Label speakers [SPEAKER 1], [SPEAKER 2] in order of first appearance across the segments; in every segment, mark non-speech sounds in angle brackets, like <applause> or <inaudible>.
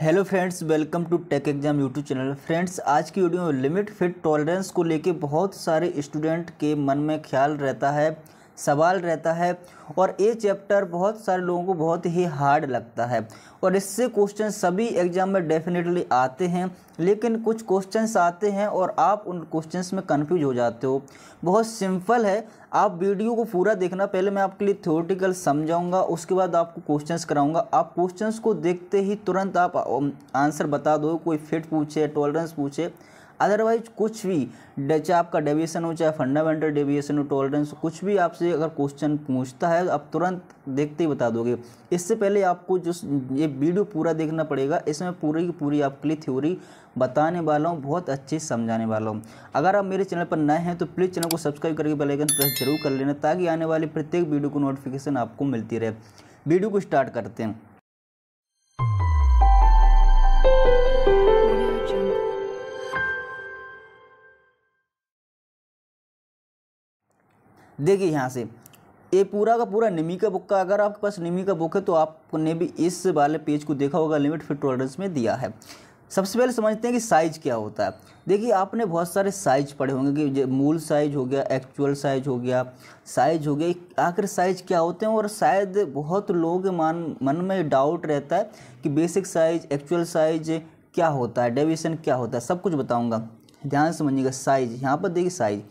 [SPEAKER 1] hello friends welcome to tech exam YouTube channel friends आज की video में limit fit tolerance को लेके बहुत सारे स्टूडेंट के मन में ख्याल रहता है सवाल रहता है और ये चैप्टर बहुत सारे लोगों को बहुत ही हार्ड लगता है और इससे क्वेश्चन सभी एग्ज़ाम में डेफिनेटली आते हैं लेकिन कुछ क्वेश्चंस आते हैं और आप उन क्वेश्चंस में कंफ्यूज हो जाते हो बहुत सिंपल है आप वीडियो को पूरा देखना पहले मैं आपके लिए थ्योरेटिकल समझाऊंगा उसके बाद आपको क्वेश्चंस कराऊंगा आप क्वेश्चंस को देखते ही तुरंत आप आंसर बता दो कोई फिट पूछे टॉलरेंस पूछे अदरवाइज कुछ भी चाहे आपका डेविएशन हो चाहे फंडामेंटल डेविएशन हो टॉलरेंस कुछ भी आपसे अगर क्वेश्चन पूछता है आप तुरंत देखते ही बता दोगे इससे पहले आपको जो ये वीडियो पूरा देखना पड़ेगा इसमें पूरी की पूरी आपके लिए थ्योरी बताने वाला हूँ बहुत अच्छे समझाने वाला हूँ अगर आप मेरे चैनल पर नए हैं तो प्लीज़ चैनल को सब्सक्राइब करके बेलाइकन प्रेस जरूर कर लेना ताकि आने वाली प्रत्येक वीडियो को नोटिफिकेशन आपको मिलती रहे वीडियो को स्टार्ट करते हैं देखिए यहाँ से ये पूरा का पूरा निमी का बुक का अगर आपके पास निमी का बुक है तो आपने भी इस वाले पेज को देखा होगा लिमिट फिट टॉलरेंस में दिया है सबसे पहले समझते हैं कि साइज़ क्या होता है देखिए आपने बहुत सारे साइज पढ़े होंगे कि मूल साइज हो गया एक्चुअल साइज हो गया साइज हो गया आखिर साइज क्या होते हैं और शायद बहुत के मान मन में डाउट रहता है कि बेसिक साइज एक्चुअल साइज क्या होता है डेविएशन क्या होता है सब कुछ बताऊँगा ध्यान से समझिएगा साइज यहाँ पर देखिए साइज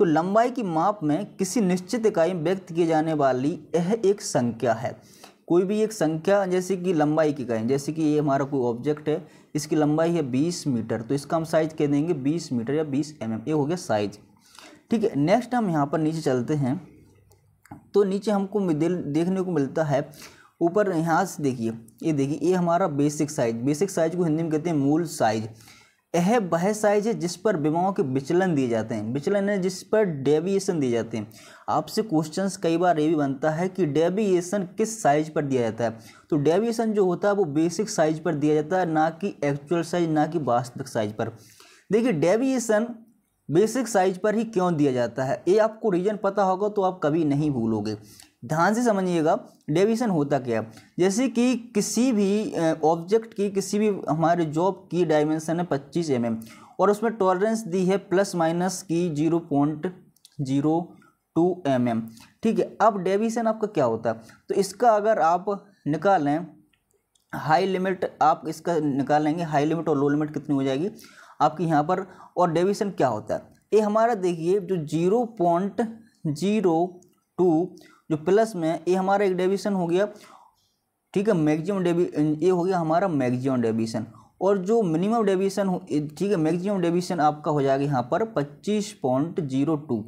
[SPEAKER 1] तो लंबाई की माप में किसी निश्चित इकाई में व्यक्त की जाने वाली यह एक संख्या है कोई भी एक संख्या जैसे कि लंबाई की इकाई जैसे कि ये हमारा कोई ऑब्जेक्ट है इसकी लंबाई है बीस मीटर तो इसका हम साइज कह देंगे बीस मीटर या बीस एम mm, एम ये हो गया साइज ठीक है नेक्स्ट हम यहाँ पर नीचे चलते हैं तो नीचे हमको देखने को मिलता है ऊपर यहाँ से देखिए ये देखिए ये हमारा बेसिक साइज बेसिक साइज को हिंदी में कहते हैं मूल साइज यह वह साइज है जिस पर विमाओं के विचलन दिए जाते हैं विचलन है जिस पर डेविएशन दिए जाते हैं आपसे क्वेश्चंस कई बार ये भी बनता है कि डेविएशन किस साइज पर दिया जाता है तो डेविएशन जो होता है वो बेसिक साइज पर दिया जाता है ना कि एक्चुअल साइज ना कि वास्तविक साइज पर देखिए डेविएशन बेसिक साइज पर ही क्यों दिया जाता है ये आपको रीज़न पता होगा तो आप कभी नहीं भूलोगे ध्यान से समझिएगा डेविएशन होता क्या जैसे कि किसी भी ऑब्जेक्ट की किसी भी हमारे जॉब की डायमेंशन है पच्चीस एम mm, और उसमें टॉलरेंस दी है प्लस माइनस की zero point zero two M M ठीक है अब डेविएशन आपका क्या होता है तो इसका अगर आप निकालें हाई लिमिट आप इसका निकालेंगे हाई लिमिट और लो लिमिट कितनी हो जाएगी आपकी यहाँ पर और डेविएशन क्या होता है ये हमारा देखिए जो जीरो पॉइंट जीरो टू जो प्लस में ये हमारा एक डेविशन हो गया ठीक है मैक्सिमम डेवी ये हो गया हमारा मैक्सिमम डेविशन और जो मिनिमम डेविशन ठीक है मैक्सिमम डेविशन आपका हो जाएगा यहाँ पर पच्चीस पॉइंट जीरो टू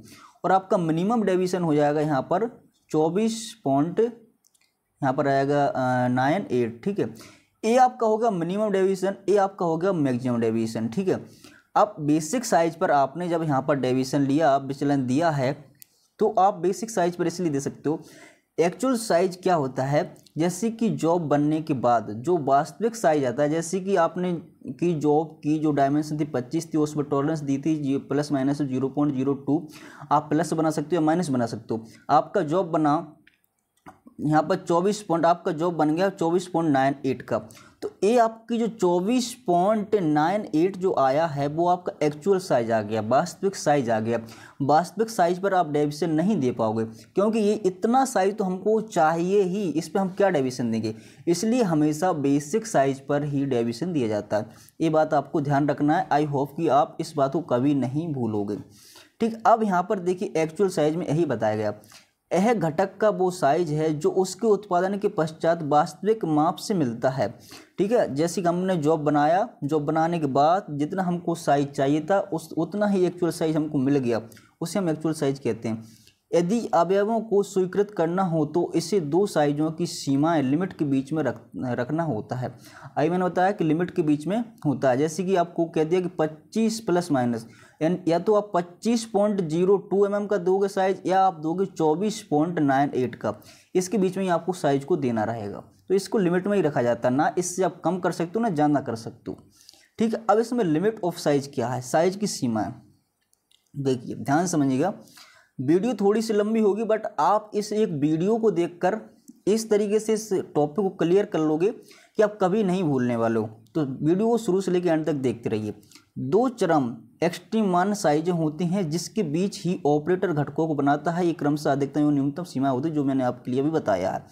[SPEAKER 1] और आपका मिनिमम डेविशन हो जाएगा यहाँ पर चौबीस पॉइंट यहाँ पर आएगा नाइन एट ठीक है ए आपका होगा मिनिमम डेविशन ए आपका होगा मैक्सिमम डेविशन ठीक है अब बेसिक साइज पर आपने जब यहाँ पर डेविशन लिया विचलन दिया है तो आप बेसिक साइज पर इसलिए दे सकते हो एक्चुअल साइज क्या होता है जैसे कि जॉब बनने के बाद जो वास्तविक साइज आता है जैसे कि आपने की जॉब की जो डायमेंशन थी पच्चीस थी उस पर टॉलरेंस दी थी plus minus zero point zero two आप प्लस बना सकते हो या माइनस बना सकते हो आपका जॉब बना यहाँ पर चौबीस पॉइंट आपका जॉब बन गया चौबीस पॉइंट नाइन एट का तो ये आपकी जो चौबीस पॉइंट नाइन एट जो आया है वो आपका एक्चुअल साइज आ गया वास्तविक साइज आ गया वास्तविक साइज पर आप डेविशन नहीं दे पाओगे क्योंकि ये इतना साइज तो हमको चाहिए ही इस पर हम क्या डेविशन देंगे इसलिए हमेशा बेसिक साइज पर ही डेविशन दिया जाता है ये बात आपको ध्यान रखना है आई होप कि आप इस बात को कभी नहीं भूलोगे ठीक अब यहाँ पर देखिए एक्चुअल साइज में यही बताया गया यह घटक का वो साइज है जो उसके उत्पादन के पश्चात वास्तविक माप से मिलता है ठीक है जैसे कि हमने जॉब बनाया जॉब बनाने के बाद जितना हमको साइज चाहिए था उस उतना ही एक्चुअल साइज हमको मिल गया उसे हम एक्चुअल साइज कहते हैं यदि अवयवों को स्वीकृत करना हो तो इसे दो साइजों की सीमाएं लिमिट के बीच में रख रखना होता है आई मैंने बताया कि लिमिट के बीच में होता है जैसे कि आपको कह दिया कि 25 प्लस माइनस यानी या तो आप पच्चीस point zero two M M का दोगे साइज या आप दोगे चौबीस पॉइंट नाइन एट का इसके बीच में ही आपको साइज को देना रहेगा तो इसको लिमिट में ही रखा जाता है ना इससे आप कम कर सकते हो ना ज़्यादा कर सकते हो ठीक है अब इसमें लिमिट ऑफ साइज क्या है साइज की सीमा है देखिए ध्यान समझिएगा वीडियो थोड़ी सी लंबी होगी बट आप इस एक वीडियो को कर इस तरीके से इस टॉपिक को क्लियर कर लोगे कि आप कभी नहीं भूलने वाले हो तो वीडियो को शुरू से लेकर एंड तक देखते रहिए दो चरम एक्सट्रीमान साइजें होती हैं जिसके बीच ही ऑपरेटर घटकों को बनाता है ये क्रमशः अधिकतम एवं न्यूनतम सीमा होती है जो मैंने आपके लिए अभी बताया है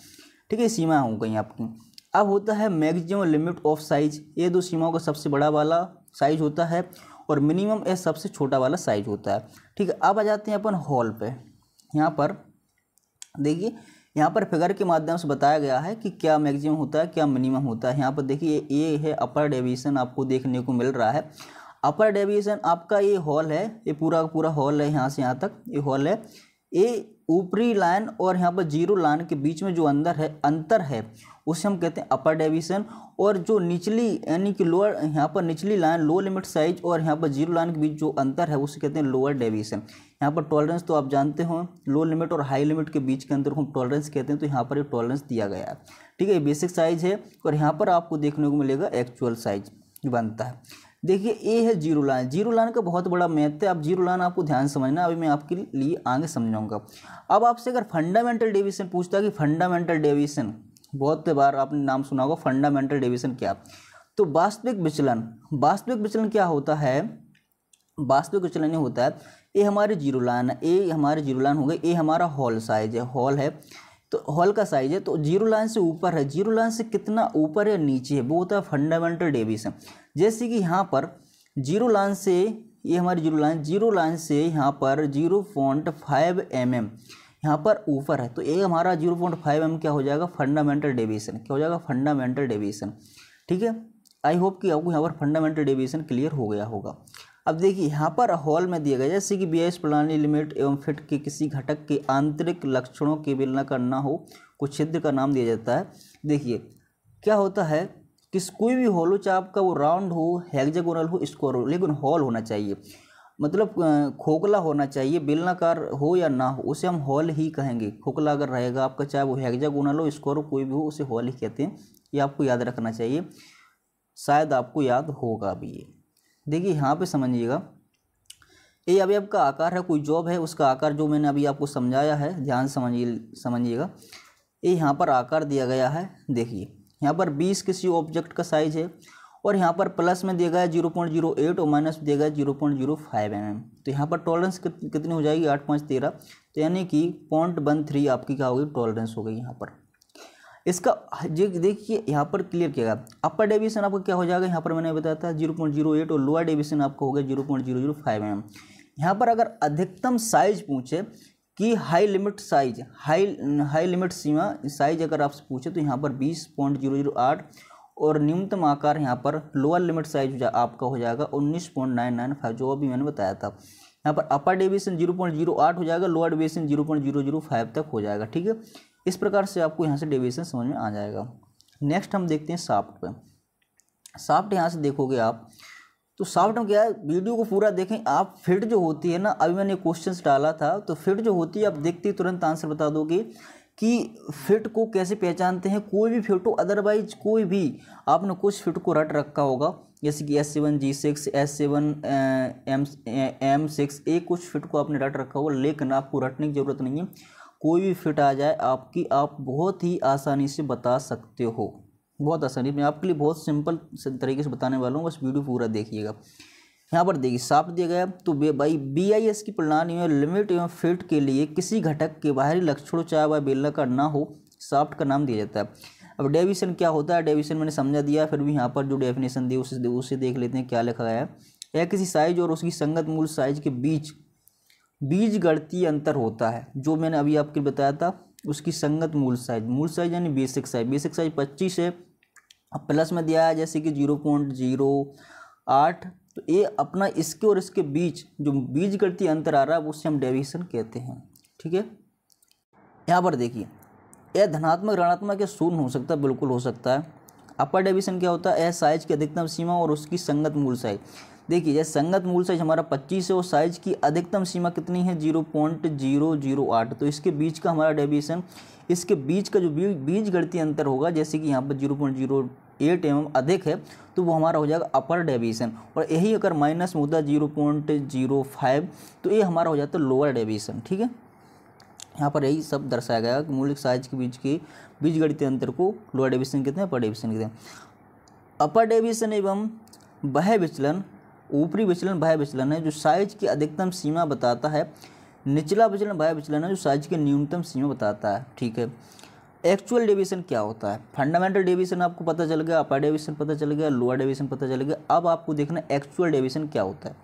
[SPEAKER 1] ठीक है सीमा हो गई आपकी अब होता है मैक्सिमम लिमिट ऑफ साइज ये दो सीमाओं का सबसे बड़ा वाला साइज होता है और मिनिमम ये सबसे छोटा वाला साइज होता है ठीक है अब आ जाते हैं अपन हॉल पे यहाँ पर देखिए यहाँ पर फिगर के माध्यम से बताया गया है कि क्या मैक्सिमम होता है क्या मिनिमम होता है यहाँ पर देखिए ये है अपर डेविएशन आपको देखने को मिल रहा है अपर डेविएशन आपका ये हॉल है ये पूरा पूरा हॉल है यहाँ से यहाँ तक ये हॉल है ये ऊपरी लाइन और यहाँ पर जीरो लाइन के बीच में जो अंदर है अंतर है उसे हम कहते हैं अपर डेविएशन और जो निचली यानी कि लोअर यहाँ पर निचली लाइन लो लिमिट साइज और यहाँ पर जीरो लाइन के बीच जो अंतर है उसे कहते हैं लोअर डेविएशन यहाँ पर टॉलरेंस तो आप जानते हो लो लिमिट और हाई लिमिट के बीच के अंदर हम टॉलरेंस कहते हैं तो यहाँ पर ये टॉलरेंस दिया गया है ठीक है बेसिक साइज है और यहाँ पर आपको देखने को मिलेगा एक्चुअल साइज बनता है देखिए ए है जीरो लाइन जीरो लाइन का बहुत बड़ा महत्व है अब जीरो लाइन आपको ध्यान समझना अभी मैं आपके लिए आगे समझाऊंगा अब आपसे अगर फंडामेंटल डेविएशन पूछता है कि फंडामेंटल डेविएशन बहुत बार आपने नाम सुना होगा फंडामेंटल डेविएशन क्या तो वास्तविक विचलन वास्तविक विचलन क्या होता है वास्तविक विचलन ये होता है ए हमारे जीरो लाइन ए हमारे जीरो लाइन हो गए ए हमारा हॉल साइज है हॉल है तो हॉल का साइज है तो जीरो लाइन से ऊपर है जीरो लाइन से कितना ऊपर या नीचे है वो होता है फंडामेंटल डेविशन जैसे कि यहाँ पर जीरो लाइन से ये हमारी जीरो लाइन जीरो लाइन से यहाँ पर zero point five M M यहाँ पर ऊपर है तो ये हमारा जीरो पॉइंट फाइव एम क्या हो जाएगा फंडामेंटल डेविएशन क्या हो जाएगा फंडामेंटल डेविएशन ठीक है आई होप कि आपको यहाँ पर फंडामेंटल डेविएशन क्लियर हो गया होगा अब देखिए यहाँ पर हॉल में दिया गया जैसे कि बी प्रणाली लिमिट एवं फिट के किसी घटक के आंतरिक लक्षणों की विलना करना हो कुछ छिद्र का नाम दिया जाता है देखिए क्या होता है किस कोई भी हॉल हो चाहे आपका वो राउंड हो हैगजेगोनल हो स्क्वायर हो लेकिन हॉल होना चाहिए मतलब खोखला होना चाहिए बेलनाकार हो या ना हो उसे हम हॉल ही कहेंगे खोखला अगर रहेगा आपका चाहे वो हेक्जागोनल हो स्क्वायर हो कोई भी हो उसे हॉल ही कहते हैं ये आपको याद रखना चाहिए शायद आपको याद होगा भी ये देखिए यहाँ पे समझिएगा ये अभी आपका आकार है कोई जॉब है उसका आकार जो मैंने अभी आपको समझाया है ध्यान समझिए समझिएगा ये यहाँ पर आकार दिया गया है देखिए यहाँ पर बीस किसी ऑब्जेक्ट का साइज है और यहाँ पर प्लस में दिया गया है जीरो पॉइंट जीरो एट और माइनस में दिया गया zero point zero five M M तो यहाँ पर टॉलरेंस कितनी हो जाएगी आठ पाँच तेरह तो यानी कि पॉइंट वन थ्री आपकी क्या होगी टॉलरेंस हो गई यहाँ पर इसका देखिए यहाँ पर क्लियर किया गया अपर डेविएशन आपका क्या हो जाएगा यहाँ पर मैंने बताया था जीरो पॉइंट जीरो एट और लोअर डेविएशन आपका गया zero point zero zero five M यहाँ पर अगर अधिकतम साइज पूछे कि high limit size high high limit सीमा साइज अगर आपसे पूछे तो यहाँ पर बीस पॉइंट जीरो जीरो आठ और न्यूनतम आकार यहाँ पर लोअर लिमिट साइज आपका हो जाएगा उन्नीस पॉइंट नाइन नाइन फाइव जो अभी मैंने बताया था यहाँ पर upper deviation zero point zero आठ हो जाएगा lower deviation zero point zero zero five तक हो जाएगा ठीक है इस प्रकार से आपको यहाँ से डेविएशन समझ में आ जाएगा नेक्स्ट हम देखते हैं साफ्ट पे साफ्ट यहाँ से देखोगे आप तो साफ्ट में क्या है वीडियो को पूरा देखें आप फिट जो होती है ना अभी मैंने क्वेश्चंस डाला था तो फिट जो होती है आप देखते ही तुरंत आंसर बता दोगे कि फिट को कैसे पहचानते हैं कोई भी फिट हो अदरवाइज कोई भी आपने कुछ फिट को रट रखा होगा जैसे कि S seven G six S seven M M six एक कुछ फिट को आपने रट रखा होगा लेकिन आपको रटने की ज़रूरत नहीं है कोई भी फिट आ जाए आपकी आप बहुत ही आसानी से बता सकते हो बहुत आसानी मैं आपके लिए बहुत सिंपल तरीके से बताने वाला हूँ बस वीडियो पूरा देखिएगा यहाँ पर देखिए साफ दिया गया तो भाई बी आई एस की प्रणाली में लिमिट एवं फिट के लिए किसी घटक के बाहरी लक्षणों चाहे वह बेलना का ना हो साफ्ट का नाम दिया जाता है अब डेविशन क्या होता है डेविशन मैंने समझा दिया फिर भी यहाँ पर जो डेफिनेशन दी उसे उसे देख लेते हैं क्या लिखा गया है या किसी साइज और उसकी संगत मूल साइज के बीच बीज गणतीय अंतर होता है जो मैंने अभी आपके बताया था उसकी संगत मूल साइज मूल साइज यानी बेसिक साइज बेसिक साइज पच्चीस है अब प्लस में दिया है जैसे कि जीरो पॉइंट जीरो आठ तो ये अपना इसके और इसके बीच जो बीज गणती अंतर आ रहा है उससे हम डेविएशन कहते हैं ठीक है यहाँ पर देखिए यह धनात्मक ऋणात्मक या शून्य हो सकता है बिल्कुल हो सकता है अपर डेविएशन क्या होता है यह साइज की अधिकतम सीमा और उसकी संगत मूल साइज देखिए जैसे संगत मूल साइज हमारा पच्चीस है और साइज की अधिकतम सीमा कितनी है जीरो पॉइंट जीरो जीरो आठ तो इसके बीच का हमारा डेविएशन इसके बीच का जो बीज गणती अंतर होगा जैसे कि यहाँ पर zero point zero eight M अधिक है तो वो हमारा हो जाएगा अपर डेविएशन और यही अगर माइनस में होता जीरो पॉइंट जीरो फाइव तो ये हमारा हो जाता है लोअर डेविएशन ठीक है यहाँ पर यही सब दर्शाया गया कि मूल साइज के बीच के बीज गणित अंतर को लोअर डेविएशन कितने अपर डेविएशन कितने अपर डेविएशन एवं वह विचलन ऊपरी विचलन बाह्य विचलन है जो साइज की अधिकतम सीमा बताता है निचला विचलन बाह्य विचलन है जो साइज की न्यूनतम सीमा बताता है ठीक है एक्चुअल डेविएशन क्या होता है फंडामेंटल डेविएशन आपको पता चल गया अपर डेविएशन पता चल गया लोअर डेविएशन पता चल गया अब आपको देखना एक्चुअल डेविएशन क्या होता है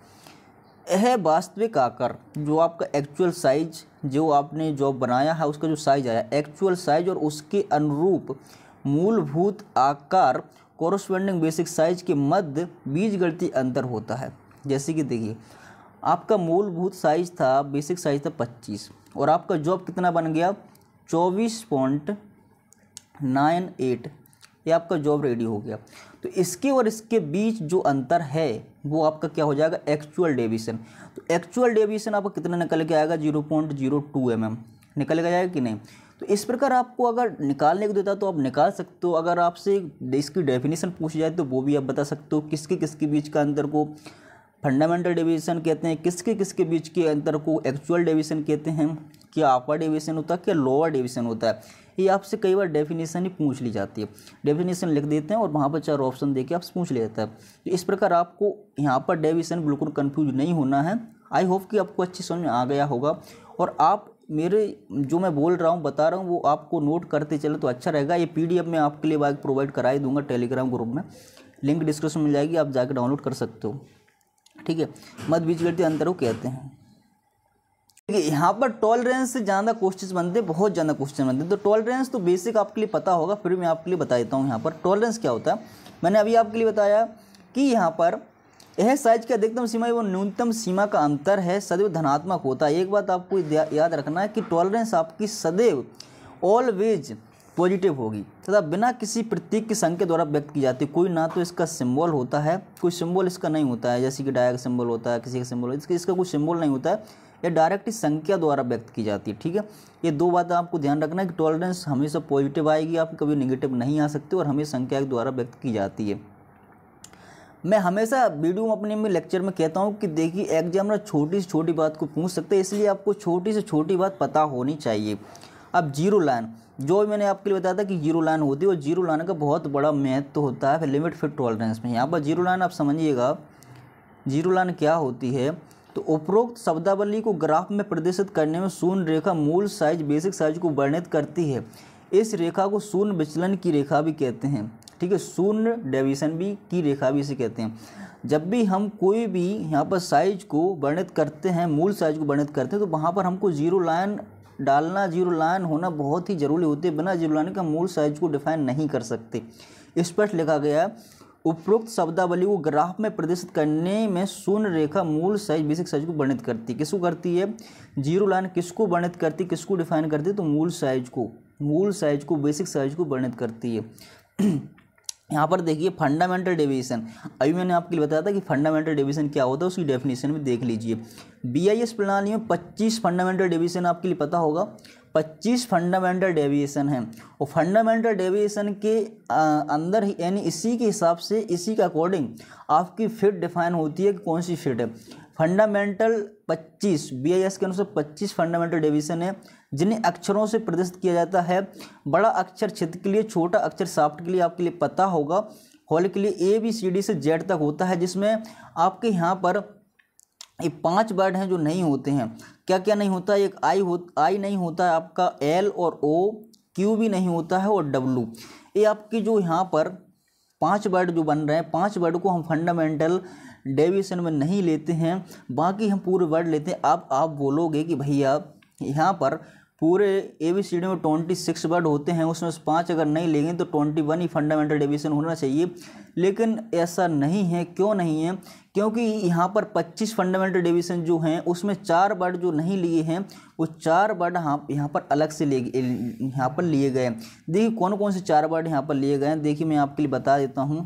[SPEAKER 1] यह वास्तविक आकार जो आपका एक्चुअल साइज जो आपने जो बनाया है उसका जो साइज आया एक्चुअल साइज और उसके अनुरूप मूलभूत आकार कोरस्पेंडिंग बेसिक साइज के मध्य बीज गलती अंतर होता है जैसे कि देखिए आपका मूलभूत साइज था बेसिक साइज था पच्चीस और आपका जॉब कितना बन गया चौबीस पॉइंट नाइन एट ये आपका जॉब रेडी हो गया तो इसके और इसके बीच जो अंतर है वो आपका क्या हो जाएगा एक्चुअल डेविशन तो एक्चुअल डेविशन आपका कितना निकल के आएगा zero point zero two M M निकल के जाएगा कि नहीं तो इस प्रकार आपको अगर निकालने को देता तो आप निकाल सकते हो अगर आपसे इसकी डेफिनेशन पूछी जाए तो वो भी आप बता सकते हो किसके किसके बीच का अंतर को फंडामेंटल डिविजन कहते हैं किसके किसके बीच के अंतर को एक्चुअल डिविजन कहते हैं क्या अपर डेविएशन होता है क्या लोअर डिविजन होता है ये आपसे कई बार डेफिनेशन ही पूछ ली जाती है डेफिनेशन लिख देते हैं और वहाँ पर चार ऑप्शन देके आपसे पूछ ले जाता है तो इस प्रकार आपको यहाँ पर डेविशन बिल्कुल कन्फ्यूज नहीं होना है आई होप कि आपको अच्छी समझ में आ गया होगा और आप मेरे जो मैं बोल रहा हूँ बता रहा हूँ वो आपको नोट करते चले तो अच्छा रहेगा ये पीडीएफ मैं आपके लिए बाइक प्रोवाइड करा ही दूंगा टेलीग्राम ग्रुप में लिंक डिस्क्रिप्शन मिल जाएगी आप जाकर डाउनलोड कर सकते हो ठीक है मत बीच गलती अंतर कहते हैं ठीक है यहाँ पर टॉलरेंस से ज़्यादा क्वेश्चन बनते हैं बहुत ज़्यादा क्वेश्चन बनते हैं तो टॉलरेंस तो बेसिक आपके लिए पता होगा फिर मैं आपके लिए बता देता हूँ यहाँ पर टॉलरेंस क्या होता है मैंने अभी आपके लिए बताया कि यहाँ पर यह साइज की अधिकतम सीमा एवं न्यूनतम सीमा का अंतर है सदैव धनात्मक होता है एक बात आपको याद रखना है कि टॉलरेंस आपकी सदैव ऑलवेज पॉजिटिव होगी तथा बिना किसी प्रतीक के संकेत द्वारा व्यक्त की जाती है कोई ना तो इसका सिंबल होता है कोई सिंबल इसका नहीं होता है जैसे कि डाया का सिंबल होता है किसी का सिंबल इसका इसका कोई सिंबल नहीं होता है यह डायरेक्ट संख्या द्वारा व्यक्त की जाती है ठीक है ये दो बात आपको ध्यान रखना है कि टॉलरेंस हमेशा पॉजिटिव आएगी आप कभी निगेटिव नहीं आ सकते और हमेशा संख्या के द्वारा व्यक्त की जाती है मैं हमेशा वीडियो में अपने में लेक्चर में कहता हूँ कि देखिए एग्जामिनर छोटी से छोटी बात को पूछ सकते हैं इसलिए आपको छोटी से छोटी बात पता होनी चाहिए अब जीरो लाइन जो मैंने आपके लिए बताया था कि जीरो लाइन होती है और जीरो लाइन का बहुत बड़ा महत्व तो होता है लिमिट फिट टॉलरेंस में यहाँ पर जीरो लाइन आप समझिएगा जीरो लाइन क्या होती है तो उपरोक्त शब्दावली को ग्राफ में प्रदर्शित करने में शून्य रेखा मूल साइज बेसिक साइज को वर्णित करती है इस रेखा को शून्य विचलन की रेखा भी कहते हैं ठीक है शून्य डेविशन भी की रेखा भी इसे कहते हैं जब भी हम कोई भी यहाँ पर साइज को वर्णित करते हैं मूल साइज को वर्णित करते हैं तो वहाँ पर हमको जीरो लाइन डालना जीरो लाइन होना बहुत ही ज़रूरी होती है बिना जीरो लाइन का मूल साइज को डिफाइन नहीं कर सकते स्पष्ट लिखा गया है उपरोक्त शब्दावली को ग्राफ में प्रदर्शित करने में शून्य रेखा मूल साइज बेसिक साइज को वर्णित करती है किसको करती है जीरो लाइन किसको वर्णित करती किसको डिफाइन करती है तो मूल साइज को मूल साइज को बेसिक साइज को वर्णित करती है यहाँ पर देखिए फंडामेंटल डिवीजन अभी मैंने आपके लिए बताया था कि फंडामेंटल डिवीजन क्या होता है उसकी डेफिनेशन भी देख लीजिए बीआईएस प्रणाली में 25 फंडामेंटल डिवीजन आपके लिए पता होगा 25 फंडामेंटल डेविएशन है और फंडामेंटल डेविएशन के अंदर ही यानी इसी के हिसाब से इसी के अकॉर्डिंग आपकी फिट डिफाइन होती है कि कौन सी फिट है फंडामेंटल 25 बीआईएस के अनुसार 25 फंडामेंटल डिवीजन है जिन्हें अक्षरों से प्रदर्शित किया जाता है बड़ा अक्षर छिद के लिए छोटा अक्षर साफ्ट के लिए आपके लिए पता होगा हॉल के लिए ए बी सी डी से जेड तक होता है जिसमें आपके यहाँ पर ये पांच वर्ड हैं जो नहीं होते हैं क्या क्या नहीं होता है एक आई हो आई नहीं होता है आपका एल और ओ क्यू भी नहीं होता है और डब्लू ये आपकी जो यहाँ पर पांच वर्ड जो बन रहे हैं पांच वर्ड को हम फंडामेंटल डेविएशन में नहीं लेते हैं बाकी हम पूरे वर्ड लेते हैं अब आप बोलोगे कि भैया यहाँ पर पूरे ए बी सी डी में ट्वेंटी सिक्स वर्ड होते हैं उसमें से पाँच अगर नहीं लेंगे तो ट्वेंटी वन ही फंडामेंटल डेविएशन होना चाहिए लेकिन ऐसा नहीं है क्यों नहीं है क्योंकि यहाँ पर पच्चीस फंडामेंटल डेविएशन जो हैं उसमें चार वर्ड जो नहीं लिए हैं वो चार वर्ड हाँ यहाँ पर अलग से ले यहाँ पर लिए गए देखिए कौन कौन से चार वर्ड यहाँ पर लिए गए हैं देखिए मैं आपके लिए बता देता हूँ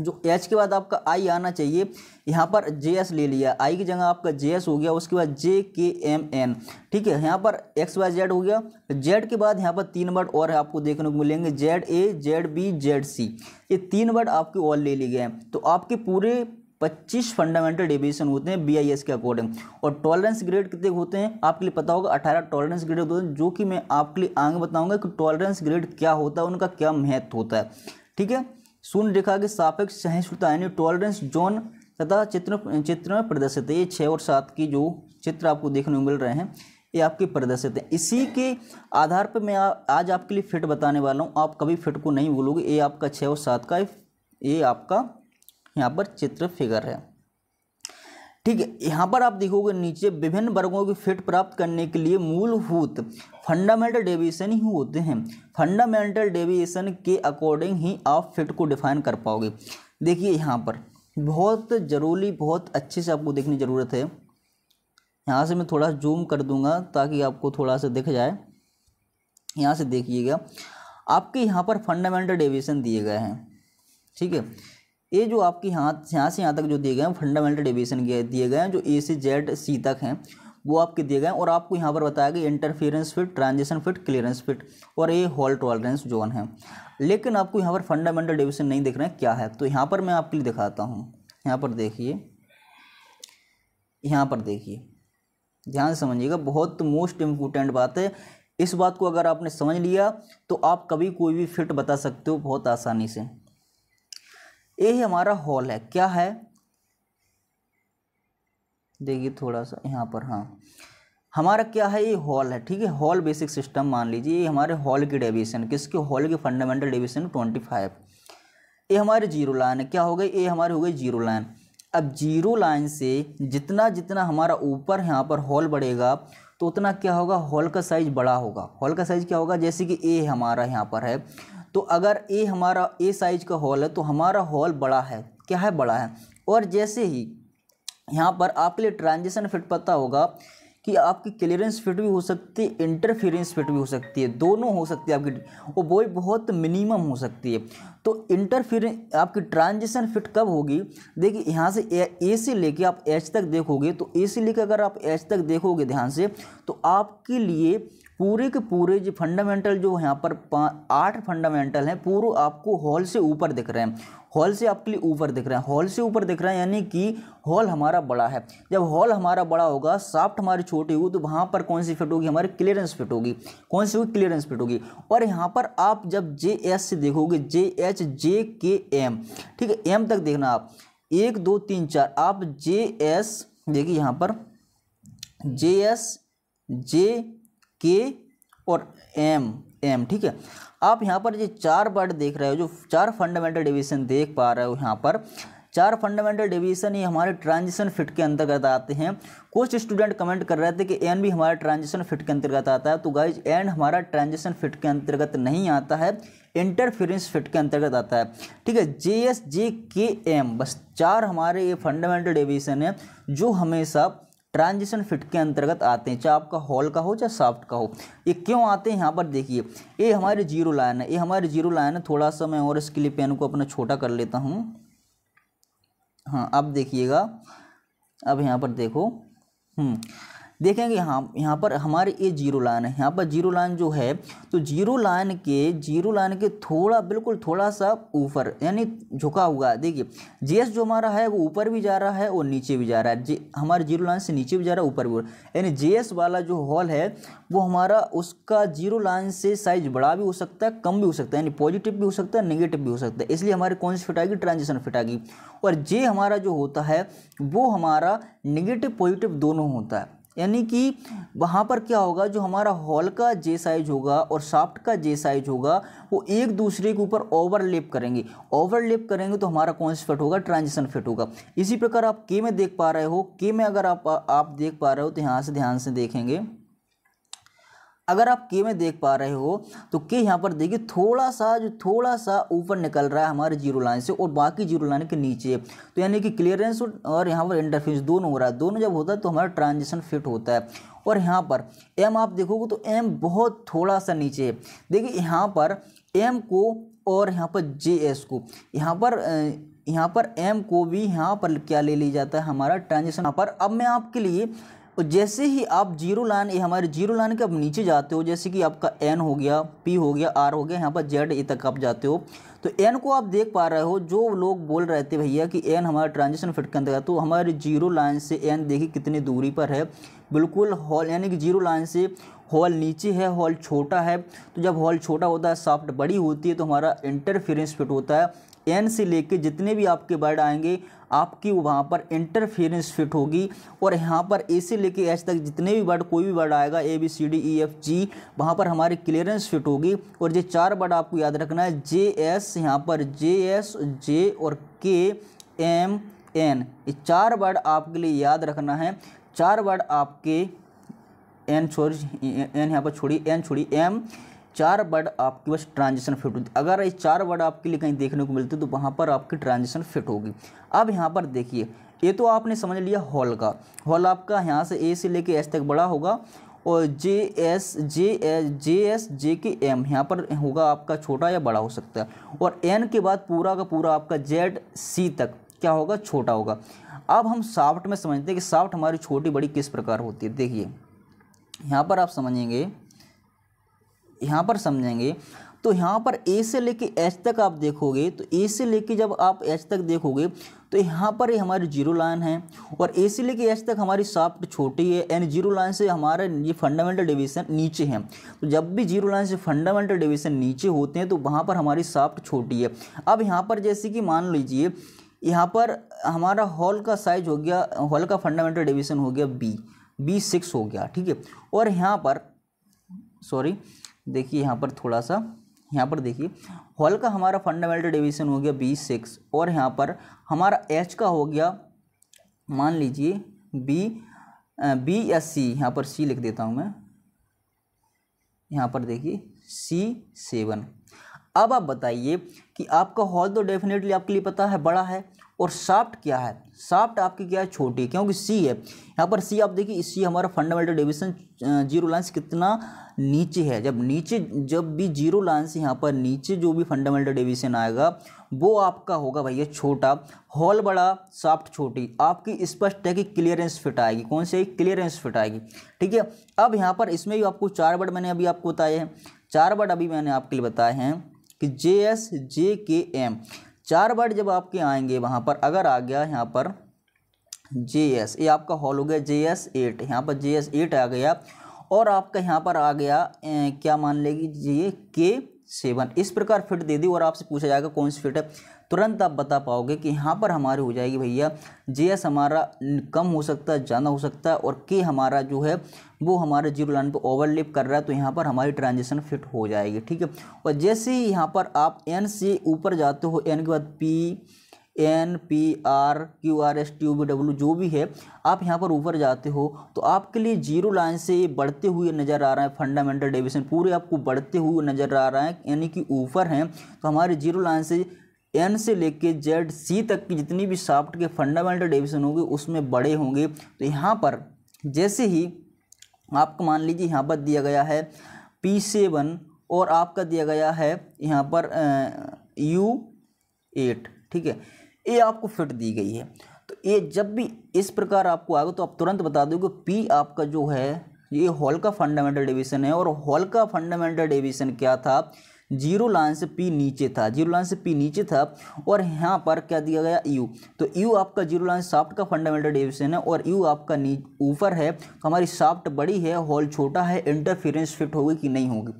[SPEAKER 1] जो एच के बाद आपका आई आना चाहिए यहाँ पर जे एस ले लिया आई की जगह आपका जे एस हो गया उसके बाद जे के एम एन ठीक है यहाँ पर एक्स वाई जेड हो गया जेड के बाद यहाँ पर तीन वर्ड और आपको देखने को मिलेंगे Z A Z B Z C ये तीन वर्ड आपके और ले लिए गए हैं तो आपके पूरे पच्चीस फंडामेंटल डिविजन होते हैं बी आई एस के अकॉर्डिंग और टॉलरेंस ग्रेड कितने होते हैं आपके लिए पता होगा अठारह टॉलरेंस ग्रेड होते हैं जो कि मैं आपके लिए आगे बताऊंगा कि टॉलरेंस ग्रेड क्या होता है उनका क्या महत्व होता है ठीक है शून्य रेखा के सापेक्ष सहिष्णुता यानी टॉलरेंस जोन तथा चित्र चित्र में प्रदर्शित है ये छः और सात की जो चित्र आपको देखने को मिल रहे हैं ये आपके प्रदर्शित हैं इसी के आधार पर मैं आज आपके लिए फिट बताने वाला हूँ आप कभी फिट को नहीं भूलोगे ये आपका छः और सात का ये आपका यहाँ पर चित्र फिगर है ठीक है यहाँ पर आप देखोगे नीचे विभिन्न वर्गों की फिट प्राप्त करने के लिए मूलभूत फंडामेंटल डेविएशन ही होते हैं फंडामेंटल डेविएशन के अकॉर्डिंग ही आप फिट को डिफाइन कर पाओगे देखिए यहाँ पर बहुत ज़रूरी बहुत अच्छे से आपको देखने ज़रूरत है यहाँ से मैं थोड़ा जूम कर दूंगा ताकि आपको थोड़ा सा दिख जाए यहाँ से देखिएगा आपके यहाँ पर फंडामेंटल डेविएशन दिए गए हैं ठीक है ये जो आपके यहाँ यहाँ से यहाँ तक जो दिए गए हैं फंडामेंटल डेविएशन दिए गए हैं जो ए से जेड सी तक हैं वो आपके दिए गए और आपको यहाँ पर बताया गया interference fit transition fit clearance fit और ये हॉल टॉलरेंस जोन है लेकिन आपको यहाँ पर फंडामेंटल डिविजन नहीं दिख रहे हैं क्या है तो यहाँ पर मैं आपके लिए दिखाता हूँ यहाँ पर देखिए यहाँ पर देखिए ध्यान समझिएगा बहुत मोस्ट इम्पोर्टेंट बात है इस बात को अगर आपने समझ लिया तो आप कभी कोई भी फिट बता सकते हो बहुत आसानी से ये हमारा हॉल है क्या है देखिए थोड़ा सा यहाँ पर हाँ हमारा क्या है ये हॉल है ठीक है हॉल बेसिक सिस्टम मान लीजिए ये हमारे हॉल की डिवीजन किसके हॉल की फंडामेंटल डिवीजन ट्वेंटी फाइव ये हमारे जीरो लाइन है क्या हो गई ये हमारे हो गई जीरो लाइन अब जीरो लाइन से जितना जितना हमारा ऊपर यहाँ पर हॉल बढ़ेगा तो उतना क्या होगा हॉल का साइज़ बड़ा होगा हॉल का साइज़ क्या होगा जैसे कि ए हमारा यहाँ पर है तो अगर ए हमारा ए साइज़ का हॉल है तो हमारा हॉल बड़ा है क्या है बड़ा है और जैसे ही यहाँ पर आपके लिए ट्रांजिशन फिट पता होगा कि आपकी क्लियरेंस फिट भी हो सकती है इंटरफेरेंस फिट भी हो सकती है दोनों हो सकती है आपकी वो बॉय बहुत मिनिमम हो सकती है तो इंटरफेर आपकी ट्रांजिशन फिट कब होगी देखिए यहाँ से ए से लेके आप एच तक देखोगे तो ए से लेकर अगर आप एच तक देखोगे ध्यान से तो आपके लिए पूरे के पूरे जो फंडामेंटल जो यहाँ पर आठ फंडामेंटल हैं पूरे आपको हॉल से ऊपर दिख रहे हैं हॉल से आपके लिए ऊपर दिख रहे हैं हॉल से ऊपर दिख रहे हैं यानी कि हॉल हमारा बड़ा है जब हॉल हमारा बड़ा होगा साफ्ट हमारी छोटी होगी तो वहाँ पर कौन सी फिट होगी हमारी क्लियरेंस फिट होगी कौन सी होगी क्लियरेंस फिट होगी और यहाँ पर आप जब जे एस से देखोगे जे एच जे के एम ठीक है एम तक देखना आप एक दो तीन चार आप जे एस देखिए यहाँ पर जे एस जे के और एम एम ठीक है आप यहाँ पर जो चार वर्ड देख रहे हो जो चार फंडामेंटल डिवीजन देख पा रहे हो यहाँ पर चार फंडामेंटल डिवीजन ये हमारे ट्रांजिशन फिट के अंतर्गत आते हैं कुछ स्टूडेंट कमेंट कर रहे थे कि एन भी हमारा ट्रांजिशन फिट के अंतर्गत आता है तो गाइज एन हमारा ट्रांजिशन फिट के अंतर्गत नहीं आता है इंटरफेरेंस फिट के अंतर्गत आता है ठीक है जे एस जे के एम बस चार हमारे ये फंडामेंटल डिवीजन है जो हमेशा ट्रांजिशन फिट के अंतर्गत आते हैं चाहे आपका हॉल का हो चाहे सॉफ्ट का हो ये क्यों आते हैं यहाँ पर देखिए ये हमारे जीरो लाइन है ये हमारे जीरो लाइन है थोड़ा सा मैं और इसके लिए पेन को अपना छोटा कर लेता हूँ हाँ अब देखिएगा अब यहाँ पर देखो हम्म देखेंगे यहाँ यहाँ पर हमारे ये जीरो लाइन है यहाँ पर जीरो लाइन जो है तो जीरो लाइन के जीरो लाइन के थोड़ा बिल्कुल थोड़ा सा ऊपर यानी झुका हुआ देखिए जेस जो हमारा है वो ऊपर भी जा रहा है और नीचे भी जा रहा है जे हमारे जीरो लाइन से नीचे भी जा रहा है ऊपर भी यानी जे वाला जो हॉल है वो हमारा उसका जीरो लाइन से साइज बड़ा भी हो सकता है कम भी हो सकता है यानी पॉजिटिव भी हो सकता है निगेटिव भी हो सकता है इसलिए हमारे कौन सी फिट आएगी ट्रांजिशन फिट आएगी और जे हमारा जो होता है वो हमारा निगेटिव पॉजिटिव दोनों होता है यानी कि वहाँ पर क्या होगा जो हमारा हॉल का जे साइज होगा और शाफ्ट का जे साइज होगा वो एक दूसरे के ऊपर ओवरलेप करेंगे ओवरलेप करेंगे तो हमारा कौन सा फिट होगा ट्रांजिशन फिट होगा इसी प्रकार आप के में देख पा रहे हो के में अगर आप आप देख पा रहे हो तो यहाँ से ध्यान से देखेंगे अगर आप के में देख पा रहे हो तो के यहाँ पर देखिए थोड़ा सा जो थोड़ा सा ऊपर निकल रहा है हमारे जीरो लाइन से और बाकी जीरो लाइन के नीचे तो यानी कि क्लियरेंस और यहाँ पर इंटरफ्यूज दोनों हो रहा है दोनों जब होता है तो हमारा ट्रांजिशन फिट होता है और यहाँ पर एम आप देखोगे तो एम बहुत थोड़ा सा नीचे है देखिए यहाँ पर एम को और यहाँ पर जे एस को यहाँ पर यहाँ पर एम को भी यहाँ पर क्या ले लिया जाता है हमारा ट्रांजेक्शन यहाँ पर अब मैं आपके लिए और तो जैसे ही आप जीरो लाइन ये हमारे जीरो लाइन के आप नीचे जाते हो जैसे कि आपका एन हो गया पी हो गया आर हो गया यहाँ पर जेड ए e तक आप जाते हो तो एन को आप देख पा रहे हो जो लोग बोल रहे थे भैया कि एन हमारा ट्रांजेक्शन फिट के अंदर तो हमारे जीरो लाइन से एन देखिए कितनी दूरी पर है बिल्कुल हॉल यानी कि जीरो लाइन से हॉल नीचे है हॉल छोटा है तो जब हॉल छोटा होता है साफ्ट बड़ी होती है तो हमारा इंटरफेरेंस फिट होता है एन से लेके जितने भी आपके वर्ड आएंगे आपकी वहाँ पर इंटरफेरेंस फिट होगी और यहाँ पर ए से लेके एच तक जितने भी वर्ड कोई भी वर्ड आएगा A B C D E F G वहाँ पर हमारी क्लियरेंस फिट होगी और ये चार वर्ड आपको याद रखना है जे एस यहाँ पर जे एस जे और के एम एन ये चार वर्ड आपके लिए याद रखना है चार वर्ड आपके एन छोड़ एन यहाँ पर छोड़ी एन छोड़ी एम चार वर्ड आपके पास ट्रांजिशन फिट होती अगर ये चार वर्ड आपके लिए कहीं देखने को मिलते तो वहाँ पर आपकी ट्रांजिशन फिट होगी अब यहाँ पर देखिए ये तो आपने समझ लिया हॉल का हॉल आपका यहाँ से ए से लेके एस तक बड़ा होगा और J S J S J S J K M यहाँ पर होगा आपका छोटा या बड़ा हो सकता है और एन के बाद पूरा का पूरा आपका जेड सी तक क्या होगा छोटा होगा अब हम साफ्ट में समझते हैं कि साफ्ट हमारी छोटी बड़ी किस प्रकार होती है देखिए यहाँ पर आप समझेंगे यहाँ पर समझेंगे तो यहाँ पर ए से लेके एच तक आप देखोगे तो ए से लेके जब आप एच तक देखोगे तो यहाँ पर ये हमारी जीरो लाइन है और ए से लेके एच तक हमारी साफ्ट छोटी है एंड जीरो लाइन से हमारा ये फंडामेंटल डिवीज़न नीचे हैं तो जब भी जीरो लाइन से फंडामेंटल डिवीज़न नीचे होते हैं तो वहाँ पर हमारी साफ्ट छोटी है अब यहाँ पर जैसे कि मान लीजिए यहाँ पर हमारा हॉल का साइज हो गया हॉल का फंडामेंटल डिवीज़न हो गया बी बी सिक्स हो गया ठीक है और यहाँ पर सॉरी देखिए यहाँ पर थोड़ा सा यहाँ पर देखिए हॉल का हमारा फंडामेंटल डिवीजन हो गया बी सिक्स और यहाँ पर हमारा एच का हो गया मान लीजिए बी बी या सी यहाँ पर सी लिख देता हूँ मैं यहाँ पर देखिए सी सेवन अब आप बताइए कि आपका हॉल तो डेफिनेटली आपके लिए पता है बड़ा है और साफ्ट क्या है साफ्ट आपकी क्या है छोटी क्योंकि सी है यहाँ पर सी आप देखिए सी हमारा फंडामेंटल डिविजन जीरो लाइन्स कितना नीचे है जब नीचे जब भी जीरो लाइन से यहाँ पर नीचे जो भी फंडामेंटल डिविजन आएगा वो आपका होगा भैया छोटा हॉल बड़ा साफ्ट छोटी आपकी स्पष्ट है कि क्लियरेंस फिट आएगी कौन सी क्लियरेंस फिट आएगी ठीक है अब यहाँ पर इसमें भी आपको चार वर्ड मैंने अभी आपको बताए हैं चार वर्ड अभी मैंने आपके लिए बताए हैं कि जे एस जे के एम चार वर्ड जब आपके आएंगे वहाँ पर अगर आ गया यहाँ पर जे एस ये आपका हॉल हो गया जे एस एट यहाँ पर जे एस एट आ गया और आपका यहाँ पर आ गया ए, क्या मान लेगी ये के सेवन इस प्रकार फिट दे दी और आपसे पूछा जाएगा कौन सी फिट है तुरंत आप बता पाओगे कि यहाँ पर हमारे हो जाएगी भैया जे एस हमारा कम हो सकता है ज़्यादा हो सकता है और के हमारा जो है वो हमारे जीरो लाइन पर ओवरलिप कर रहा है तो यहाँ पर हमारी ट्रांजेक्शन फिट हो जाएगी ठीक है और जैसे ही यहाँ पर आप एन से ऊपर जाते हो एन के बाद P N P R Q R S T B W जो भी है आप यहाँ पर ऊपर जाते हो तो आपके लिए जीरो लाइन से ये बढ़ते हुए नज़र आ रहा है फंडामेंटल डेविशन पूरे आपको बढ़ते हुए नज़र आ रहा है यानी कि ऊपर हैं तो हमारे जीरो लाइन से एन से लेके जेड सी तक की जितनी भी साफ्ट के फंडामेंटल डिविजन होंगे उसमें बड़े होंगे तो यहाँ पर जैसे ही आपको मान लीजिए यहाँ पर दिया गया है पी सेवन और आपका दिया गया है यहाँ पर यू एट ठीक है ए आपको फिट दी गई है तो ए जब भी इस प्रकार आपको आएगा तो आप तुरंत बता दोगे पी आपका जो है ये हॉल का फंडामेंटल डिवीजन है और हॉल का फंडामेंटल डिवीजन क्या था जीरो लाइन से पी नीचे था जीरो लाइन से पी नीचे था और यहाँ पर क्या दिया गया यू तो यू आपका जीरो लाइन साफ्ट का फंडामेंटल डिविशन है और यू आपका ऊपर है तो हमारी साफ्ट बड़ी है हॉल छोटा है इंटरफेरेंस फिट होगी कि नहीं होगी